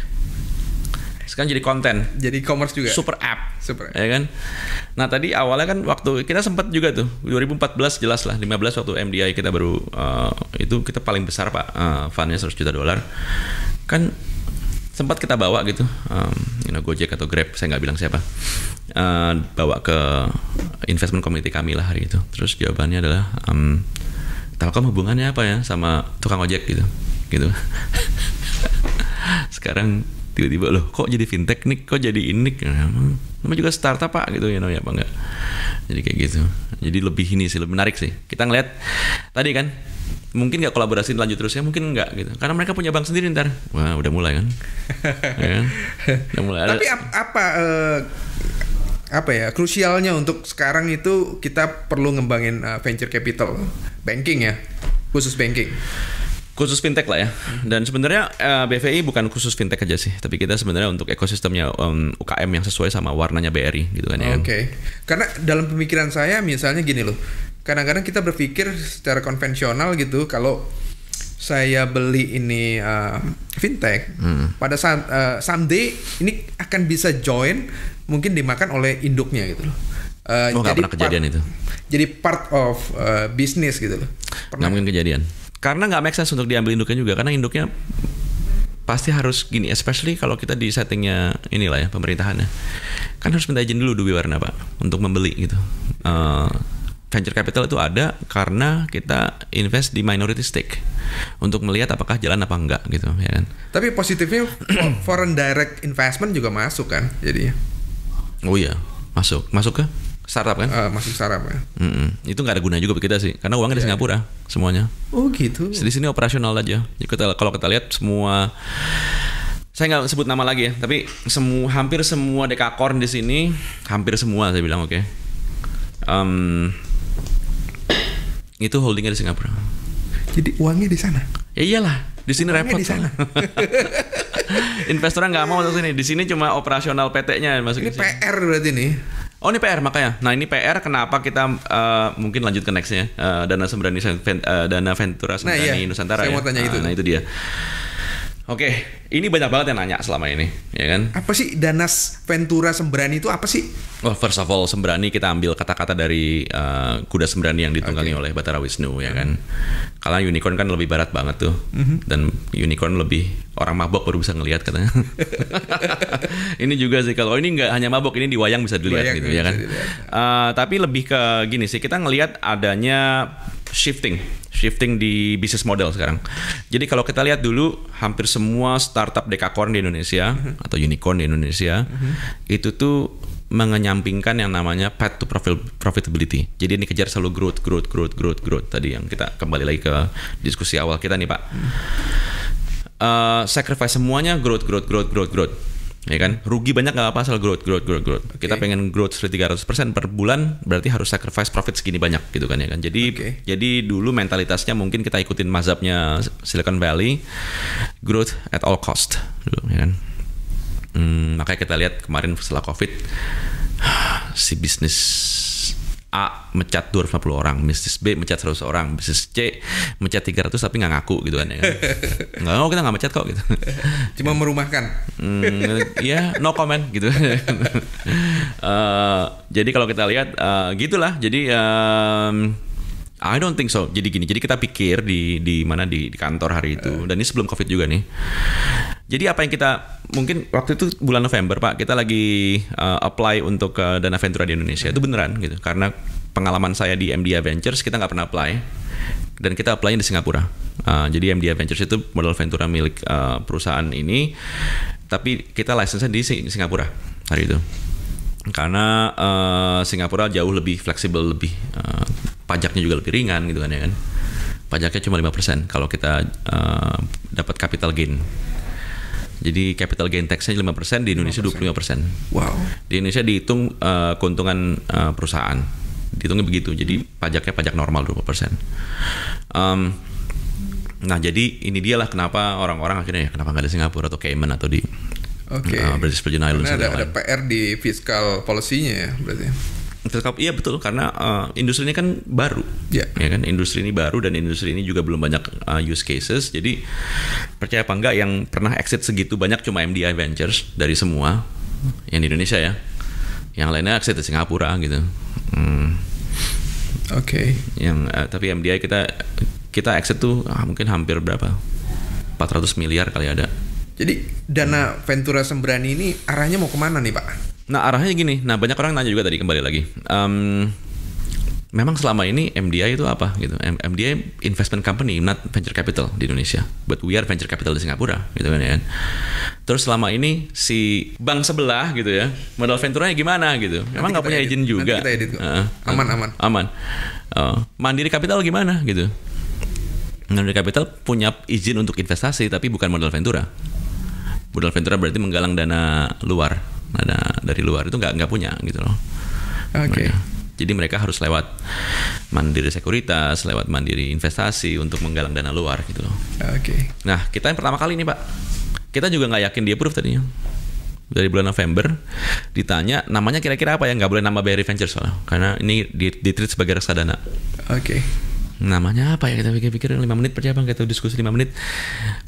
sekarang jadi konten jadi commerce juga super app super ya kan nah tadi awalnya kan waktu kita sempat juga tuh 2014 jelas lah 15 waktu MDI kita baru uh, itu kita paling besar pak uh, eh, fundnya 100 juta dolar kan sempat kita bawa gitu um, you know Gojek atau Grab saya nggak bilang siapa uh, bawa ke investment committee kami lah hari itu terus jawabannya adalah um, Telkom hubungannya apa ya sama tukang ojek gitu gitu *laughs* sekarang tiba-tiba loh kok jadi fintech nih kok jadi ini nah, emang nama juga startup pak gitu you know, ya apa enggak jadi kayak gitu jadi lebih ini sih lebih menarik sih kita ngeliat tadi kan mungkin nggak kolaborasi lanjut terus ya mungkin nggak gitu karena mereka punya bank sendiri ntar wah udah mulai kan, *laughs* ya kan? udah mulai tapi ap apa uh, apa ya krusialnya untuk sekarang itu kita perlu ngembangin uh, venture capital banking ya khusus banking khusus fintech lah ya. Dan sebenarnya eh, BVI bukan khusus fintech aja sih, tapi kita sebenarnya untuk ekosistemnya UKM yang sesuai sama warnanya BRI gitu kan ya. Oke. Okay. Karena dalam pemikiran saya misalnya gini loh. Kadang-kadang kita berpikir secara konvensional gitu kalau saya beli ini uh, fintech hmm. pada saat uh, someday ini akan bisa join mungkin dimakan oleh induknya gitu loh. Uh, oh, jadi pernah kejadian itu. Jadi part of uh, bisnis gitu loh. Pernah. Gak mungkin kejadian karena nggak make sense untuk diambil induknya juga karena induknya pasti harus gini especially kalau kita di settingnya inilah ya pemerintahannya kan harus minta izin dulu Dubi Warna Pak untuk membeli gitu uh, venture capital itu ada karena kita invest di minority stake untuk melihat apakah jalan apa enggak gitu ya kan. Tapi positifnya foreign direct investment juga masuk kan jadinya. Oh iya, masuk. Masuk ke? startup kan? Uh, eh, masuk startup ya. Mm -mm. Itu nggak ada guna juga kita sih, karena uangnya yeah. di iya, iya. Singapura semuanya. Oh gitu. Di sini operasional aja. Kita, kalau kita lihat semua, saya nggak sebut nama lagi ya, tapi semua hampir semua dekakorn di sini, hampir semua saya bilang oke. Okay. Um, itu holdingnya di Singapura. Jadi uangnya di sana? Ya iyalah, di sini repot. Di sana. *laughs* Investornya nggak mau masuk sini. Di sini cuma operasional PT-nya masuk. Ini sini. PR berarti nih. Oh ini PR makanya. Nah ini PR kenapa kita uh, mungkin lanjut ke nextnya uh, dana sembrani uh, eh, dana Ventura sembrani nah, iya. Nusantara saya ya. Mau tanya ah, itu. Nah itu dia. Oke, ini banyak banget yang nanya selama ini, ya kan? Apa sih Danas Ventura Sembrani itu apa sih? Well, oh, first of all, Sembrani kita ambil kata-kata dari uh, kuda Sembrani yang ditunggangi okay. oleh Batara Wisnu, ya kan? Karena unicorn kan lebih barat banget tuh, mm-hmm. dan unicorn lebih orang mabok baru bisa ngelihat katanya. *laughs* ini juga sih kalau ini nggak hanya mabok, ini di wayang bisa dilihat gitu, ya kan? Uh, tapi lebih ke gini sih, kita ngelihat adanya shifting, shifting di bisnis model sekarang. Jadi kalau kita lihat dulu hampir semua startup dekakorn di Indonesia mm-hmm. atau unicorn di Indonesia mm-hmm. itu tuh mengenyampingkan yang namanya path to profitability. Jadi ini kejar selalu growth, growth, growth, growth, growth tadi yang kita kembali lagi ke diskusi awal kita nih, Pak. Mm. Uh, sacrifice semuanya growth, growth, growth, growth, growth ya kan rugi banyak nggak apa asal growth growth growth growth okay. kita pengen growth 300% per bulan berarti harus sacrifice profit segini banyak gitu kan ya kan jadi okay. jadi dulu mentalitasnya mungkin kita ikutin mazhabnya Silicon Valley growth at all cost dulu gitu, ya kan hmm, makanya kita lihat kemarin setelah covid *sighs* si bisnis A mecat 250 orang, bisnis B mecat 100 orang, bisnis C mecat 300 tapi nggak ngaku gitu kan ya. *laughs* Nggak mau oh, kita nggak mecat kok gitu. Cuma merumahkan. mm, ya no comment gitu. uh, *laughs* jadi kalau kita lihat uh, gitulah. Jadi um, I don't think so. Jadi gini, jadi kita pikir di di mana di, di kantor hari itu dan ini sebelum Covid juga nih. Jadi apa yang kita mungkin waktu itu bulan November Pak, kita lagi uh, apply untuk uh, Dana Ventura di Indonesia. Uh. Itu beneran gitu. Karena pengalaman saya di MDA Ventures kita nggak pernah apply dan kita apply di Singapura. Uh, jadi MDA Ventures itu modal Ventura milik uh, perusahaan ini tapi kita license di Singapura hari itu karena uh, Singapura jauh lebih fleksibel lebih uh, pajaknya juga lebih ringan gitu kan ya kan pajaknya cuma 5% kalau kita uh, dapat capital gain jadi capital gain tax-nya 5% di Indonesia 25%. 25%. Wow. Di Indonesia dihitung uh, keuntungan uh, perusahaan. Dihitungnya begitu. Jadi pajaknya pajak normal 20%. Um, nah, jadi ini dialah kenapa orang-orang akhirnya ya kenapa nggak di Singapura atau Cayman atau di Oke. Okay. Uh, British Virgin Islands. ada, ada PR di fiskal polisinya ya berarti. Fiskal, iya betul karena uh, industri ini kan baru, yeah. ya kan industri ini baru dan industri ini juga belum banyak uh, use cases. Jadi percaya apa enggak yang pernah exit segitu banyak cuma MDI Ventures dari semua yang di Indonesia ya. Yang lainnya exit di Singapura gitu. Hmm. Oke. Okay. Yang uh, tapi MDI kita kita exit tuh ah, mungkin hampir berapa? 400 miliar kali ada jadi dana Ventura Sembrani ini arahnya mau kemana nih Pak? Nah arahnya gini, nah banyak orang nanya juga tadi kembali lagi. Um, memang selama ini MDI itu apa gitu MDI investment company not venture capital di Indonesia but we are venture capital di Singapura gitu kan ya kan? terus selama ini si bank sebelah gitu ya modal venturanya gimana gitu Emang nggak punya edit. izin juga kita edit kok. Uh, aman aman aman uh, oh, Mandiri Capital gimana gitu Mandiri Capital punya izin untuk investasi tapi bukan modal ventura modal ventura berarti menggalang dana luar dana dari luar itu nggak nggak punya gitu loh oke okay. Jadi mereka harus lewat mandiri sekuritas, lewat mandiri investasi untuk menggalang dana luar gitu loh. Oke. Okay. Nah kita yang pertama kali ini pak, kita juga nggak yakin dia proof tadinya dari bulan November ditanya namanya kira-kira apa yang nggak boleh nama BRI Ventures soalnya karena ini di, di treat sebagai reksadana. Oke. Okay namanya apa ya kita pikir-pikir 5 menit percaya apa kita diskusi 5 menit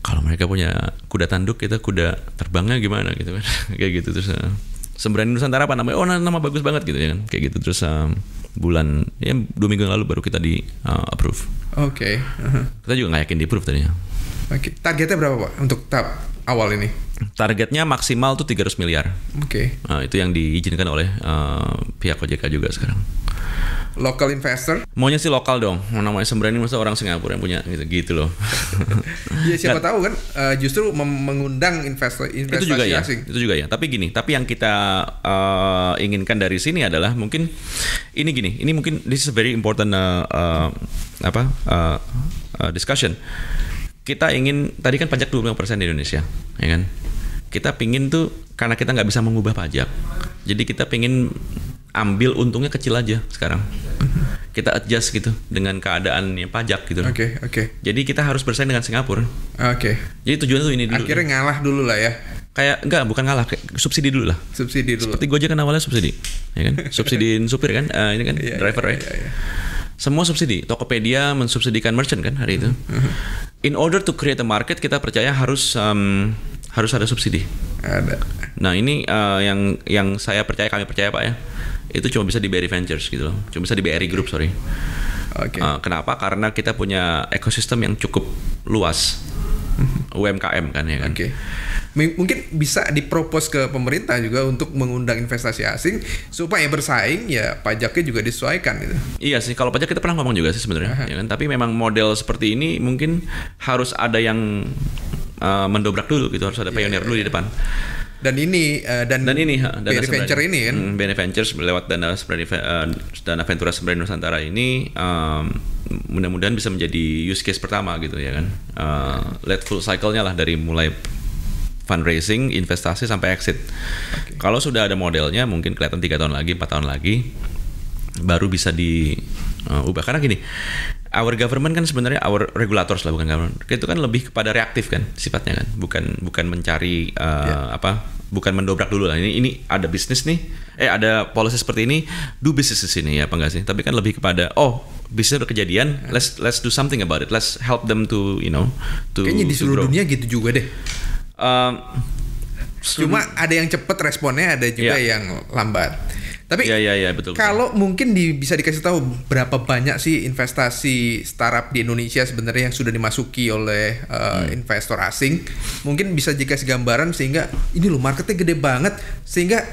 kalau mereka punya kuda tanduk kita kuda terbangnya gimana gitu kan *laughs* kayak gitu terus uh, eh, sembrani nusantara apa namanya oh nah, nama bagus banget gitu ya kan kayak gitu terus um, bulan ya dua minggu lalu baru kita di uh, approve oke okay. kita juga nggak yakin di approve tadinya oke okay. targetnya berapa pak untuk tahap awal ini targetnya maksimal tuh 300 miliar oke okay. uh, itu yang diizinkan oleh uh, pihak OJK juga sekarang local investor? Maunya sih lokal dong. Namanya sembrani masa orang Singapura yang punya gitu, gitu loh. *laughs* ya siapa nah, tahu kan uh, justru mengundang investor investasi itu juga ya, Itu juga ya. Tapi gini, tapi yang kita uh, inginkan dari sini adalah mungkin ini gini, ini mungkin this is very important uh, uh, apa uh, uh, discussion. Kita ingin tadi kan pajak 25% di Indonesia, ya kan? Kita pingin tuh karena kita nggak bisa mengubah pajak. Jadi kita pingin ambil untungnya kecil aja sekarang mm-hmm. kita adjust gitu dengan keadaannya pajak gitu. Oke, okay, oke. Okay. Jadi kita harus bersaing dengan Singapura. Oke. Okay. Jadi tujuannya tuh ini dulu. Akhirnya ya. ngalah dulu lah ya. Kayak enggak bukan ngalah, subsidi dulu lah. Subsidi dulu. Seperti Gojek kan awalnya subsidi, ya kan? *laughs* Subsidiin supir kan, uh, ini kan yeah, iya, driver yeah, ya. Yeah, yeah. Semua subsidi. Tokopedia mensubsidikan merchant kan hari itu. Mm-hmm. In order to create a market, kita percaya harus um, harus ada subsidi. Ada. Nah ini uh, yang yang saya percaya kami percaya pak ya itu cuma bisa di BRI Ventures gitu loh cuma bisa di BRI Group sorry okay. uh, eh, kenapa karena kita punya ekosistem yang cukup luas UMKM kan ya kan. Oke. Okay. Mungkin bisa dipropos ke pemerintah juga untuk mengundang investasi asing supaya bersaing ya pajaknya juga disesuaikan gitu. Iya sih, kalau pajak kita pernah ngomong juga sih sebenarnya ya kan, tapi memang model seperti ini mungkin harus ada yang uh, mendobrak dulu gitu, harus ada iya, pioneer yeah. dulu di iya. depan dan ini uh, dan dan ini ha, dana Venture ini kan hmm, Bene Ventures lewat dana sebenarnya uh, eh, dana Ventura Sembari Nusantara ini um, mudah-mudahan bisa menjadi use case pertama gitu ya kan uh, eh, let full cycle-nya lah dari mulai fundraising investasi sampai exit okay. kalau sudah ada modelnya mungkin kelihatan tiga tahun lagi empat tahun lagi baru bisa diubah uh, karena gini our government kan sebenarnya our regulators lah bukan government. Itu kan lebih kepada reaktif kan sifatnya kan, bukan bukan mencari uh, eh, yeah. apa, bukan mendobrak dulu lah. Ini ini ada bisnis nih, eh ada policy seperti ini, do business di sini ya apa enggak sih? Tapi kan lebih kepada oh bisnis udah kejadian, ya. let's let's do something about it, let's help them to you know to. Kayaknya di seluruh dunia gitu juga deh. Um, Cuma ada yang cepet responnya, ada juga yeah. yang lambat. Tapi ya, ya, ya, betul, kalau betul. mungkin di, bisa dikasih tahu berapa banyak sih investasi startup di Indonesia sebenarnya yang sudah dimasuki oleh uh, hmm. investor asing, mungkin bisa jika gambaran sehingga ini loh marketnya gede banget sehingga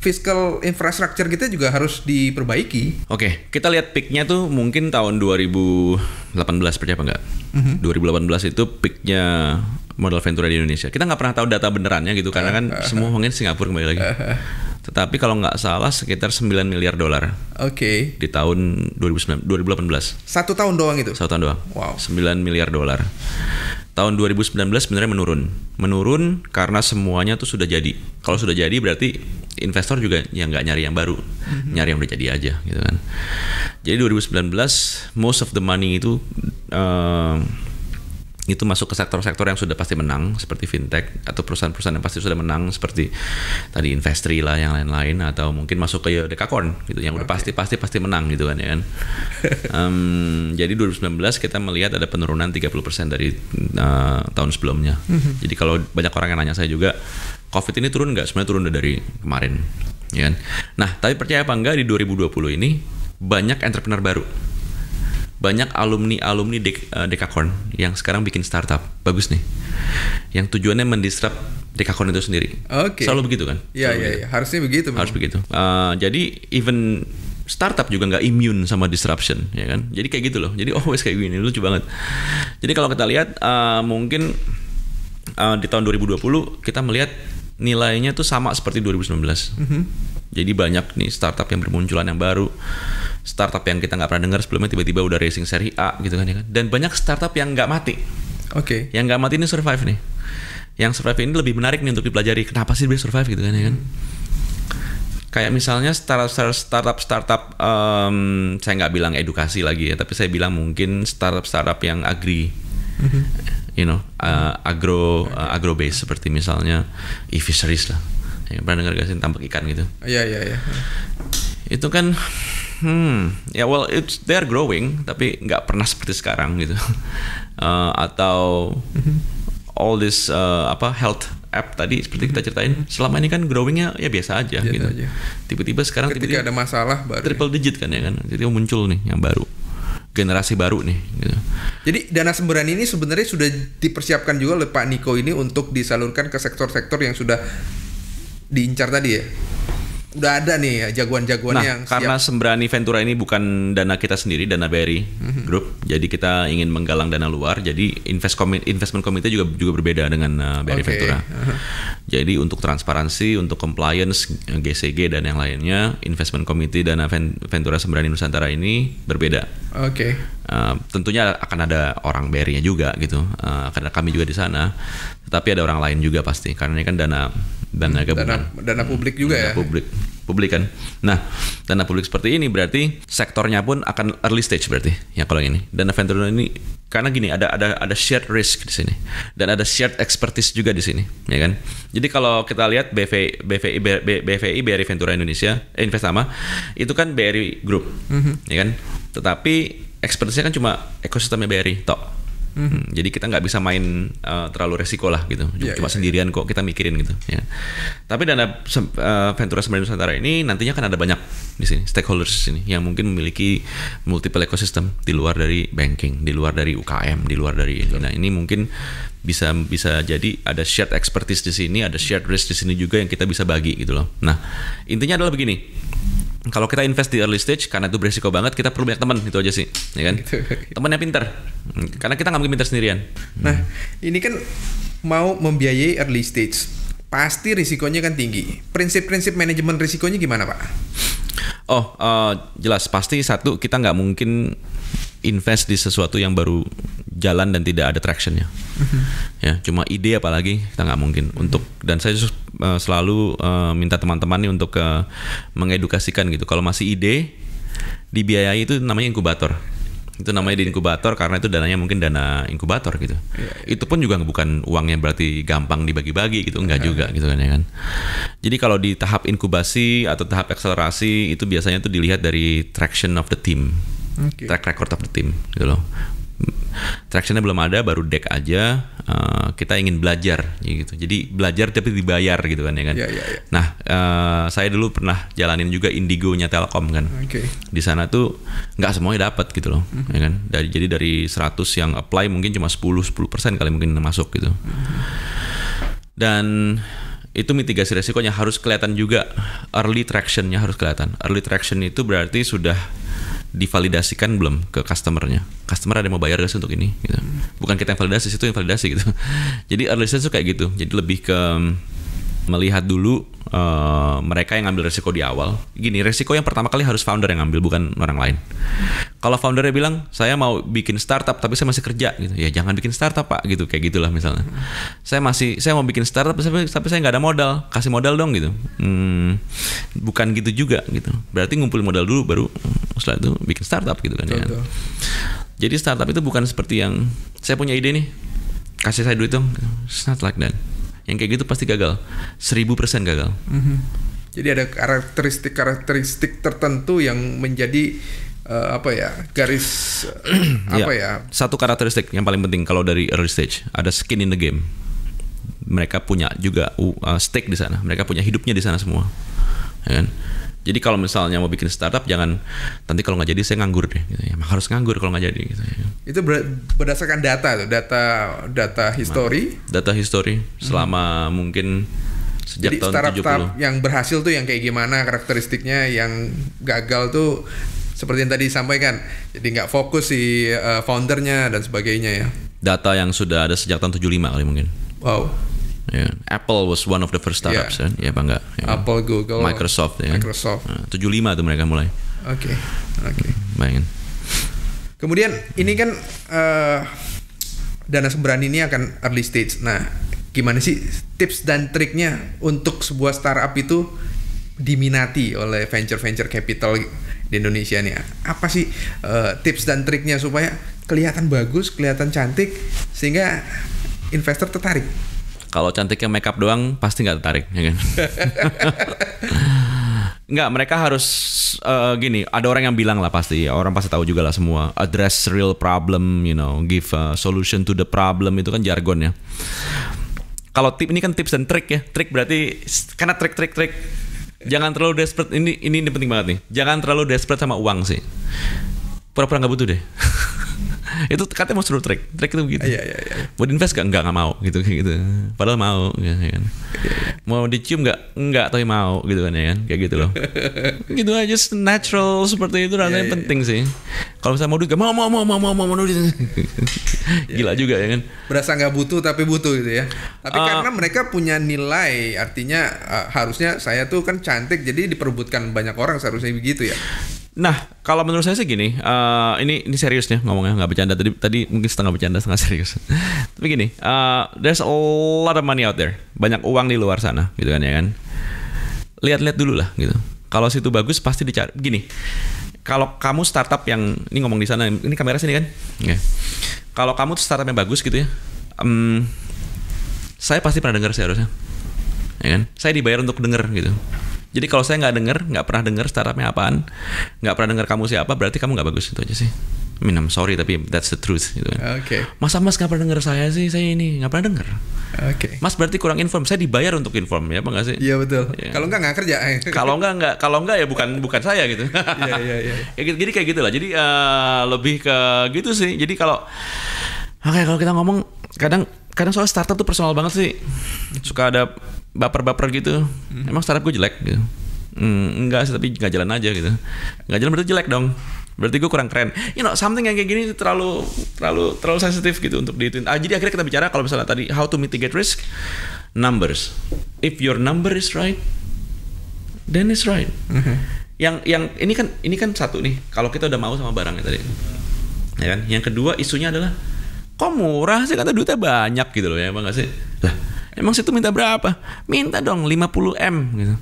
fiscal infrastructure kita juga harus diperbaiki. Oke, kita lihat peaknya tuh mungkin tahun 2018 percaya apa enggak? Mm -hmm. 2018 itu peaknya modal ventura di Indonesia. Kita nggak pernah tahu data benerannya gitu karena eh, kan eh, semua ngomongin Singapura kembali lagi. Tetapi kalau nggak salah sekitar 9 miliar dolar. Oke. Okay. Di tahun 2019, 2018. Satu tahun doang itu? Satu tahun doang. Wow. 9 miliar dolar. Tahun 2019 sebenarnya menurun. Menurun karena semuanya tuh sudah jadi. Kalau sudah jadi berarti investor juga yang nggak nyari yang baru. Mm-hmm. Nyari yang udah jadi aja gitu kan. Jadi 2019 most of the money itu... Uh, itu masuk ke sektor-sektor yang sudah pasti menang seperti fintech atau perusahaan-perusahaan yang pasti sudah menang seperti tadi investri lah yang lain-lain atau mungkin masuk ke dekakorn gitu yang udah pasti pasti pasti menang gitu kan ya kan um, *laughs* jadi 2019 kita melihat ada penurunan 30% dari uh, tahun sebelumnya mhm. jadi kalau banyak orang yang nanya saya juga covid ini turun nggak sebenarnya turun dari kemarin ya kan nah tapi percaya apa enggak di 2020 ini banyak entrepreneur baru banyak alumni alumni Dek, uh, Dekakorn yang sekarang bikin startup bagus nih yang tujuannya mendisrupt Dekakorn itu sendiri okay. selalu begitu kan ya ya, begitu. ya harusnya begitu memang. begitu uh, jadi even startup juga nggak immune sama disruption ya kan jadi kayak gitu loh jadi oh *laughs* kayak gini lucu banget jadi kalau kita lihat uh, mungkin uh, di tahun 2020 kita melihat nilainya tuh sama seperti 2019 mm -hmm jadi banyak nih startup yang bermunculan yang baru, startup yang kita nggak pernah dengar sebelumnya tiba-tiba udah racing seri A gitu kan ya kan. Dan banyak startup yang nggak mati. Oke. Okay. Yang nggak mati ini survive nih. Yang survive ini lebih menarik nih untuk dipelajari. Kenapa sih dia survive gitu kan ya kan? kayak misalnya startup startup startup um, saya nggak bilang edukasi lagi ya tapi saya bilang mungkin startup startup yang agri mm-hmm. you know uh, agro uh, agro base seperti misalnya e fisheries lah Ya, pernah dengar gak sih tampak ikan gitu? Iya iya iya. Itu kan hmm ya yeah, well it's they're growing tapi nggak pernah seperti sekarang gitu. Uh, *laughs* atau mm-hmm. all this uh, apa health app tadi seperti kita mm-hmm. ceritain selama ini kan growingnya ya biasa aja Biasa gitu tiba-tiba sekarang tiba -tiba ada masalah baru triple ya. digit kan ya kan jadi muncul nih yang baru generasi baru nih gitu. jadi dana semburan ini sebenarnya sudah dipersiapkan juga oleh Pak Niko ini untuk disalurkan ke sektor-sektor yang sudah diincar tadi ya udah ada nih ya jagoan-jagoan nah, yang siap. karena sembrani Ventura ini bukan dana kita sendiri dana BRI mm-hmm. Group jadi kita ingin menggalang dana luar jadi invest komit investment komite juga juga berbeda dengan uh, eh, BRI okay. Ventura uh-huh. jadi untuk transparansi untuk compliance GCG dan yang lainnya investment komite dana Ventura sembrani Nusantara ini berbeda oke okay. uh, eh, tentunya akan ada orang BRI-nya juga gitu uh, karena kami juga di sana tapi ada orang lain juga pasti karena ini kan dana dana hmm, gabungan. Dana, dana publik juga dana ya. Publik publik kan. Nah, dana publik seperti ini berarti sektornya pun akan early stage berarti. Ya kalau ini. Dana venture ini karena gini ada ada ada shared risk di sini dan ada shared expertise juga di sini, ya kan? Jadi kalau kita lihat BVI BVI BVI BRI Ventura Indonesia eh, Investama itu kan BRI Group, mm -hmm. ya kan? Tetapi expertise-nya kan cuma ekosistemnya BRI, toh hmm Jadi kita nggak bisa main uh, terlalu resiko lah gitu. Cuma, yeah, cuma yeah, sendirian yeah. kok kita mikirin gitu. Ya. Tapi dana uh, Ventura Sembilan Nusantara ini nantinya kan ada banyak di sini stakeholders di sini yang mungkin memiliki multiple ekosistem di luar dari banking, di luar dari UKM, di luar dari Yeah. Nah ini mungkin bisa bisa jadi ada shared expertise di sini, ada shared risk di sini juga yang kita bisa bagi gitu loh. Nah intinya adalah begini kalau kita invest di early stage karena itu berisiko banget kita perlu banyak teman itu aja sih ya kan gitu. *laughs* teman yang pinter, karena kita nggak mungkin pinter sendirian nah hmm. ini kan mau membiayai early stage pasti risikonya kan tinggi prinsip-prinsip manajemen risikonya gimana pak oh uh, jelas pasti satu kita nggak mungkin invest di sesuatu yang baru jalan dan tidak ada tractionnya mm-hmm. ya cuma ide apalagi kita nggak mungkin mm-hmm. untuk dan saya uh, selalu uh, minta teman-teman nih untuk uh, mengedukasikan gitu kalau masih ide dibiayai itu namanya inkubator itu namanya di inkubator karena itu dananya mungkin dana inkubator gitu. Yeah. Iya. Itu pun juga bukan uangnya berarti gampang dibagi-bagi gitu, enggak iya, juga iya. gitu kan ya kan. Jadi kalau di tahap inkubasi atau tahap akselerasi itu biasanya tuh dilihat dari traction of the team okay. track record of the team gitu loh tractionnya belum ada baru deck aja uh, kita ingin belajar gitu jadi belajar tapi dibayar gitu kan ya kan yeah, yeah, yeah. nah uh, saya dulu pernah jalanin juga indigonya telkom kan okay. di sana tuh nggak semuanya dapat gitu loh mm-hmm. ya kan dari jadi dari 100 yang apply mungkin cuma 10 10 persen kali mungkin masuk gitu mm-hmm. dan itu mitigasi resikonya harus kelihatan juga early tractionnya harus kelihatan early traction itu berarti sudah divalidasikan belum ke customernya customer ada yang mau bayar gak sih untuk ini gitu bukan kita yang validasi itu yang validasi gitu *laughs* jadi early stage tuh kayak gitu jadi lebih ke melihat dulu uh, mereka yang ngambil resiko di awal. Gini, resiko yang pertama kali harus founder yang ngambil bukan orang lain. Kalau foundernya bilang, "Saya mau bikin startup tapi saya masih kerja." gitu. Ya jangan bikin startup, Pak, gitu. Kayak gitulah misalnya. Saya masih saya mau bikin startup tapi, tapi saya nggak ada modal. Kasih modal dong gitu. Hmm, bukan gitu juga gitu. Berarti ngumpul modal dulu baru hmm, setelah itu bikin startup gitu kan ya. Betul. ya. Jadi startup itu bukan seperti yang saya punya ide nih, kasih saya duit dong. Gitu. It's not like that yang kayak gitu pasti gagal seribu persen gagal mm-hmm. jadi ada karakteristik karakteristik tertentu yang menjadi uh, apa ya garis *clears throat* apa ya? ya satu karakteristik yang paling penting kalau dari early stage ada skin in the game mereka punya juga uh, stake di sana mereka punya hidupnya di sana semua ya kan jadi kalau misalnya mau bikin startup jangan nanti kalau nggak jadi saya nganggur deh. Gitu. ya. harus nganggur kalau nggak jadi. Gitu. Ya. Itu berdasarkan data, tuh data data history. Nah, data history selama hmm. mungkin sejak jadi, tahun startup 70. Startup yang berhasil tuh yang kayak gimana karakteristiknya, yang gagal tuh seperti yang tadi disampaikan. Jadi nggak fokus si uh, foundernya dan sebagainya ya. Data yang sudah ada sejak tahun 75 kali mungkin. Wow Yeah. Apple was one of the first startups yeah. kan, ya bangga. Ya. Apple, Google, Microsoft, ya. Kan? Microsoft. Nah, 75 tuh mereka mulai. Oke, okay. oke. Okay. Bayangin. Kemudian ini kan uh, dana seberani ini akan early stage. Nah, gimana sih tips dan triknya untuk sebuah startup itu diminati oleh venture-venture capital di Indonesia nih? Apa sih uh, tips dan triknya supaya kelihatan bagus, kelihatan cantik sehingga investor tertarik? Kalau cantiknya makeup doang pasti nggak tertarik, ya kan? *laughs* Nggak, mereka harus uh, gini. Ada orang yang bilang lah pasti, orang pasti tahu juga lah semua. Address real problem, you know, give a solution to the problem itu kan jargon ya. Kalau tip ini kan tips dan trik ya. Trik berarti karena trik-trik-trik. Jangan terlalu desperate. Ini, ini ini penting banget nih. Jangan terlalu desperate sama uang sih. Pura-pura nggak -pura butuh deh. *laughs* itu katanya mau suruh trik trik itu begitu iya, iya, iya. mau invest gak enggak nggak mau gitu kayak gitu padahal mau gitu, kan iya, iya. mau dicium nggak enggak tapi mau gitu kan ya kan kayak gitu loh *laughs* gitu aja natural seperti itu rasanya iya, penting sih kalau misalnya mau duit mau mau mau mau mau mau, mau duit *laughs* gila juga ya kan berasa nggak butuh tapi butuh gitu ya tapi uh, karena mereka punya nilai artinya uh, harusnya saya tuh kan cantik jadi diperbutkan banyak orang seharusnya begitu ya Nah, kalau menurut saya sih gini, uh, ini ini serius nih ngomongnya nggak bercanda. Tadi tadi mungkin setengah bercanda, setengah serius. *laughs* Tapi gini, uh, there's a lot of money out there, banyak uang di luar sana, gitu kan ya kan. Lihat-lihat dulu lah, gitu. Kalau situ bagus pasti dicari. Gini, kalau kamu startup yang ini ngomong di sana, ini kamera sini kan? Yeah. Kalau kamu startup yang bagus gitu ya, um, saya pasti pernah dengar harusnya. ya kan? Saya dibayar untuk denger gitu jadi kalau saya nggak denger, nggak pernah denger startupnya apaan, nggak pernah denger kamu siapa, berarti kamu nggak bagus itu aja sih. I mean, I'm sorry tapi that's the truth gitu kan. Oke. Okay. Mas Mas nggak pernah denger saya sih, saya ini nggak pernah denger. Oke. Okay. Mas berarti kurang inform. Saya dibayar untuk inform ya, apa nggak sih? Iya betul. Ya. Kalau nggak nggak kerja. kalau nggak nggak kalau nggak ya bukan bukan saya gitu. Iya iya iya. *laughs* Gitu, jadi kayak gitulah. Jadi uh, lebih ke gitu sih. Jadi kalau oke okay, kalau kita ngomong kadang kadang soal startup tuh personal banget sih. Suka ada baper-baper gitu hmm. emang startup gue jelek gitu hmm, enggak sih tapi nggak jalan aja gitu nggak jalan berarti jelek dong berarti gue kurang keren you know something yang kayak gini itu terlalu terlalu terlalu sensitif gitu untuk di ah, jadi akhirnya kita bicara kalau misalnya tadi how to mitigate risk numbers if your number is right then it's right okay. Mm-hmm. yang yang ini kan ini kan satu nih kalau kita udah mau sama barangnya tadi ya kan yang kedua isunya adalah kok murah sih kata duitnya banyak gitu loh ya bang gak sih lah Emang situ minta berapa? Minta dong 50M gitu.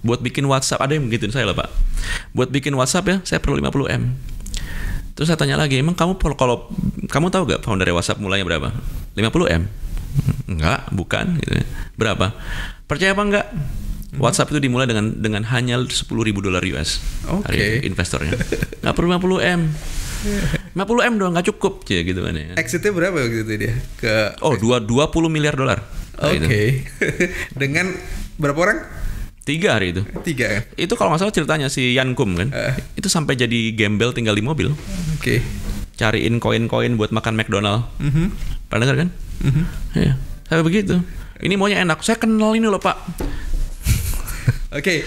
Buat bikin WhatsApp ada yang begitu saya lah, Pak. Buat bikin WhatsApp ya, saya perlu 50M. Terus saya tanya lagi, emang kamu kalau kamu tahu gak founder WhatsApp mulainya berapa? 50M. Enggak, bukan gitu. Ya. Berapa? Percaya apa enggak? Hmm. WhatsApp itu dimulai dengan dengan hanya 10 ribu dolar US okay. investornya. Nggak perlu 50 m. 50 m doang nggak cukup cie gitu kan ya. Exitnya berapa gitu dia? Ke Oh, dua puluh miliar dolar. Oke. Okay. *laughs* Dengan berapa orang? Tiga hari itu. Tiga Ya? Itu kalau nggak salah ceritanya si Yan Kum kan. Uh. Itu sampai jadi gembel tinggal di mobil. Oke. Okay. Cariin koin-koin buat makan McDonald. Mm -hmm. Pernah dengar kan? Mm -hmm. Ya. Sampai begitu. Ini maunya enak. Saya kenal ini loh Pak. *laughs* Oke. okay.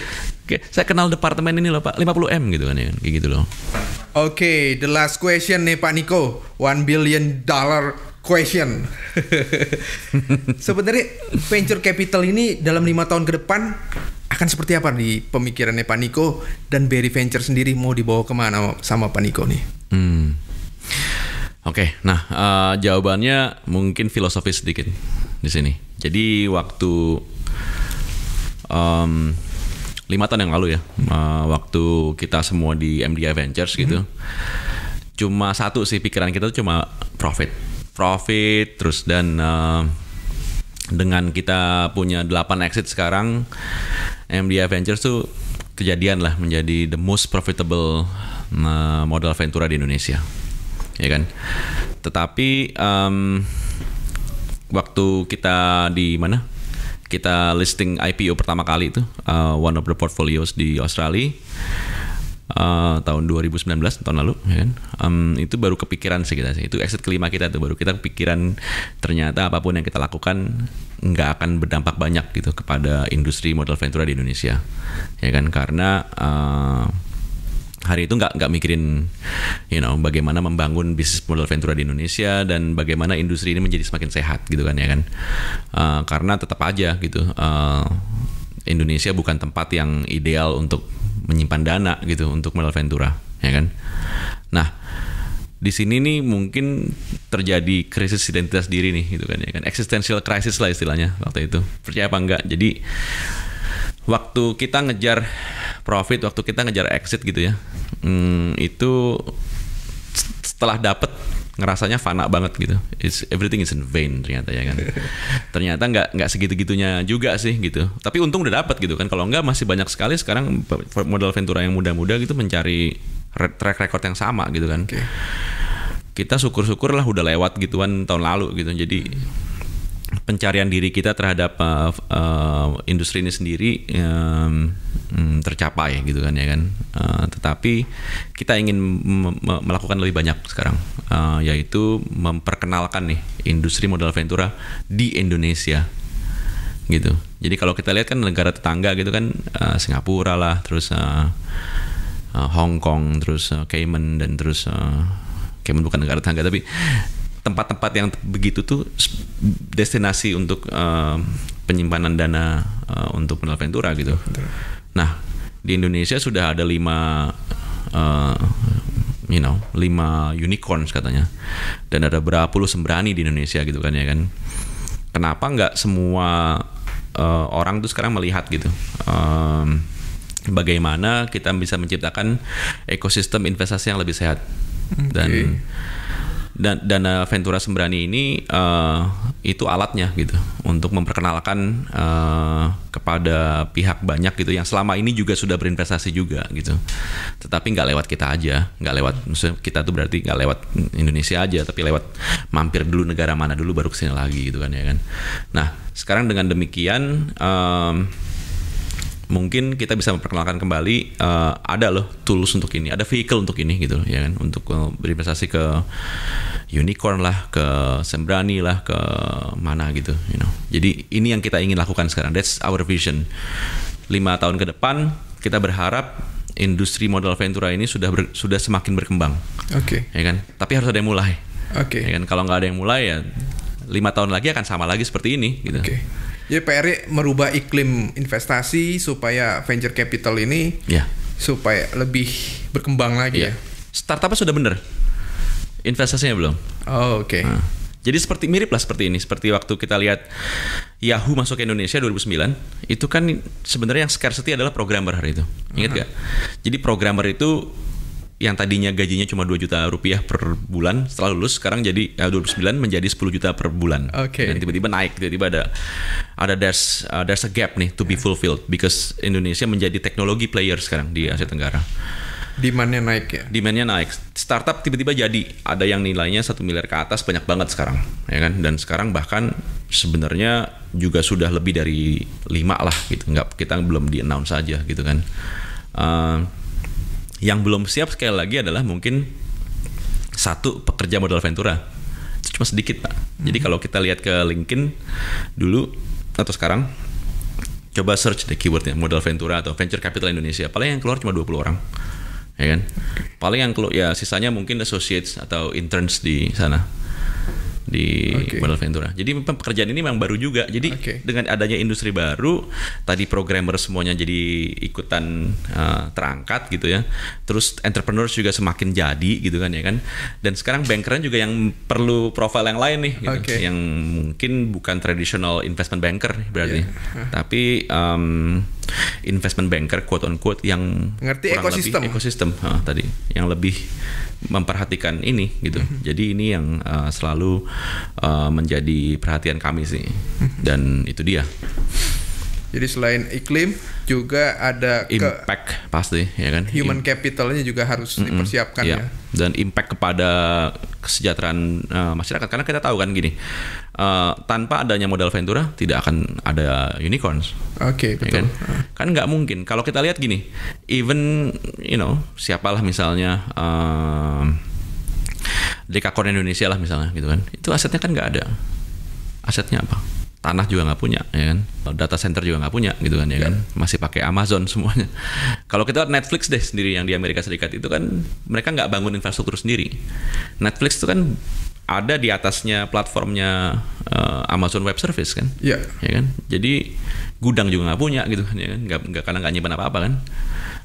Oke, saya kenal departemen ini loh Pak, 50 M gitu kan ya, kayak gitu loh. Oke, okay, the last question nih Pak Niko, one billion dollar question. *laughs* Sebenarnya venture capital ini dalam lima tahun ke depan akan seperti apa di pemikirannya Pak Niko dan Berry Venture sendiri mau dibawa kemana sama Pak Niko nih? Hmm. Oke, okay, nah uh, jawabannya mungkin filosofis sedikit di sini. Jadi waktu um, lima tahun yang lalu ya, uh, waktu kita semua di MDI Ventures gitu, hmm. cuma satu sih pikiran kita tuh cuma profit profit terus dan uh, dengan kita punya 8 exit sekarang MD Ventures tuh kejadian lah menjadi the most profitable uh, eh, modal ventura di Indonesia ya kan tetapi um, waktu kita di mana kita listing IPO pertama kali itu uh, one of the portfolios di Australia uh, tahun 2019 tahun lalu ya kan? um, itu baru kepikiran sih kita sih itu exit kelima kita tuh baru kita kepikiran ternyata apapun yang kita lakukan nggak akan berdampak banyak gitu kepada industri modal ventura di Indonesia ya kan karena uh, hari itu nggak nggak mikirin you know bagaimana membangun bisnis modal ventura di Indonesia dan bagaimana industri ini menjadi semakin sehat gitu kan ya kan uh, karena tetap aja gitu uh, Indonesia bukan tempat yang ideal untuk menyimpan dana gitu untuk modal Ventura, ya kan? Nah, di sini nih mungkin terjadi krisis identitas diri nih gitu kan ya kan existential crisis lah istilahnya waktu itu percaya apa enggak jadi waktu kita ngejar profit waktu kita ngejar exit gitu ya hmm, itu setelah dapet ngerasanya fana banget gitu. It's everything is in vain ternyata ya kan. *laughs* ternyata nggak nggak segitu-gitunya juga sih gitu. Tapi untung udah dapat gitu kan. Kalau nggak masih banyak sekali sekarang modal Ventura yang muda-muda gitu mencari track record yang sama gitu kan. Okay. Kita syukur-syukurlah udah lewat gituan tahun lalu gitu. Jadi pencarian diri kita terhadap uh, uh, industri ini sendiri um, um, tercapai gitu kan ya kan. Uh, tetapi kita ingin melakukan lebih banyak sekarang, uh, yaitu memperkenalkan nih industri modal ventura di Indonesia gitu. Jadi kalau kita lihat kan negara tetangga gitu kan uh, Singapura lah, terus uh, uh, Hong Kong, terus uh, Cayman dan terus uh, Cayman bukan negara tetangga tapi tempat-tempat yang begitu tuh destinasi untuk uh, penyimpanan dana uh, untuk Ventura gitu. Nah di Indonesia sudah ada lima uh, you know lima unicorn katanya dan ada berapa puluh sembrani di Indonesia gitu kan ya kan. Kenapa nggak semua uh, orang tuh sekarang melihat gitu? Um, bagaimana kita bisa menciptakan ekosistem investasi yang lebih sehat okay. Hmm, dan dan dana eh, Ventura Sembrani ini uh, itu alatnya gitu untuk memperkenalkan uh, kepada pihak banyak gitu yang selama ini juga sudah berinvestasi juga gitu tetapi nggak lewat kita aja nggak lewat maksudnya kita tuh berarti nggak lewat Indonesia aja tapi lewat mampir dulu negara mana dulu baru kesini lagi gitu kan ya kan nah sekarang dengan demikian um, mungkin kita bisa memperkenalkan kembali uh, ada loh tools untuk ini, ada vehicle untuk ini gitu ya kan untuk uh, berinvestasi ke unicorn lah, ke sembrani lah, ke mana gitu, you know. Jadi ini yang kita ingin lakukan sekarang. That's our vision. Lima tahun ke depan kita berharap industri modal ventura ini sudah ber, sudah semakin berkembang. Oke. Okay. Ya kan? Tapi harus ada yang mulai. Oke. Okay. Ya kan? Kalau nggak ada yang mulai ya lima tahun lagi akan sama lagi seperti ini gitu. Oke. Okay. Jadi PR merubah iklim investasi supaya venture capital ini ya. supaya lebih berkembang lagi ya. ya. Startupnya sudah benar. Investasinya belum. Oh, oke. Okay. Nah. Jadi seperti mirip lah seperti ini, seperti waktu kita lihat Yahoo masuk ke Indonesia 2009, itu kan sebenarnya yang scarcity adalah programmer hari itu. Ingat Uh -huh. Jadi programmer itu yang tadinya gajinya cuma 2 juta rupiah per bulan setelah lulus sekarang jadi eh, sembilan menjadi 10 juta per bulan. Okay. Dan tiba-tiba naik, tiba-tiba ada ada there's uh, there's a gap nih to be ya. fulfilled because Indonesia menjadi teknologi player sekarang di Asia Tenggara. Demandnya naik ya. Demandnya naik. Startup tiba-tiba jadi ada yang nilainya satu miliar ke atas banyak banget sekarang, ya kan? Dan sekarang bahkan sebenarnya juga sudah lebih dari lima lah gitu. Nggak kita belum di announce saja gitu kan. Uh, yang belum siap sekali lagi adalah mungkin satu pekerja modal Ventura. Itu cuma sedikit, Pak. Hmm. Jadi kalau kita lihat ke LinkedIn dulu atau sekarang coba search the keywordnya modal Ventura atau venture capital Indonesia. Paling yang keluar cuma 20 orang. Ya kan? Paling yang keluar ya sisanya mungkin associates atau interns di sana di okay. Ventura. Jadi pekerjaan ini memang baru juga. Jadi okay. dengan adanya industri baru, tadi programmer semuanya jadi ikutan uh, terangkat gitu ya. Terus entrepreneur juga semakin jadi gitu kan ya kan. Dan sekarang bankeran juga yang perlu profil yang lain nih, gitu. okay. yang mungkin bukan traditional investment banker berarti, yeah. Iya. tapi um, investment banker quote unquote yang ngerti ekosistem lebih, ekosistem uh, tadi yang lebih memperhatikan ini gitu. Mm-hmm. Jadi ini yang uh, selalu uh, menjadi perhatian kami sih. Dan itu dia. Jadi selain iklim juga ada impact ke, pasti ya kan. Human capitalnya juga harus mm -mm, dipersiapkan yeah. ya. Dan impact kepada kesejahteraan uh, masyarakat karena kita tahu kan gini. Uh, tanpa adanya modal Ventura tidak akan ada unicorns. Oke, okay, ya betul. kan? nggak Kan nggak mungkin. Kalau kita lihat gini, even you know, siapalah misalnya uh, Dekakorn Indonesia lah misalnya gitu kan. Itu asetnya kan nggak ada. Asetnya apa? tanah juga nggak punya ya kan data center juga nggak punya gitu kan ya yeah. kan masih pakai Amazon *laughs* semuanya kalau kita lihat Netflix deh sendiri yang di Amerika Serikat itu kan mereka nggak bangun infrastruktur sendiri Netflix itu kan ada di atasnya platformnya uh, Amazon Web Service kan yeah. ya kan jadi gudang juga nggak punya gitu kan ya kan Gak gak, karena nggak nyimpan apa apa kan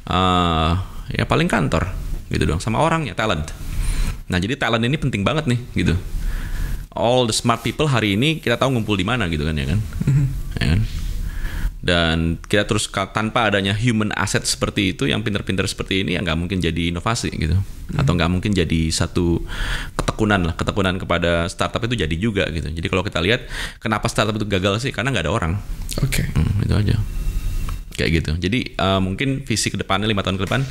uh, ya paling kantor gitu dong. sama orangnya talent nah jadi talent ini penting banget nih gitu all the smart people hari ini kita tahu ngumpul di mana gitu kan ya kan. Mm-hmm. ya kan? Dan kita terus tanpa adanya human asset seperti itu yang pinter-pinter seperti ini ya nggak mungkin jadi inovasi gitu hmm. atau nggak mungkin jadi satu ketekunan lah ketekunan kepada startup itu jadi juga gitu. Jadi kalau kita lihat kenapa startup itu gagal sih karena nggak ada orang. Oke. Okay. Hmm, itu aja kayak gitu. Jadi uh, mungkin visi kedepannya lima tahun ke depan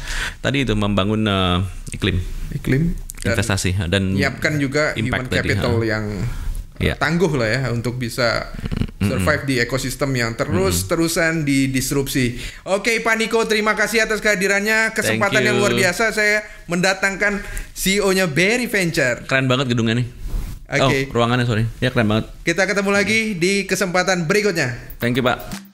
tadi itu membangun uh, iklim. Iklim dan investasi dan menyiapkan juga human capital tadi, yang yeah. Uh, iya. tangguh lah ya untuk bisa survive mm -hmm. di ekosistem yang terus mm -hmm. terusan didisrupsi. Oke, Pak Niko, terima kasih atas kehadirannya. Kesempatan yang luar biasa saya mendatangkan CEO-nya Berry Venture. Keren banget gedungnya nih. Oke. Okay. Oh, ruangannya sorry. Ya keren banget. Kita ketemu lagi di kesempatan berikutnya. Thank you, Pak.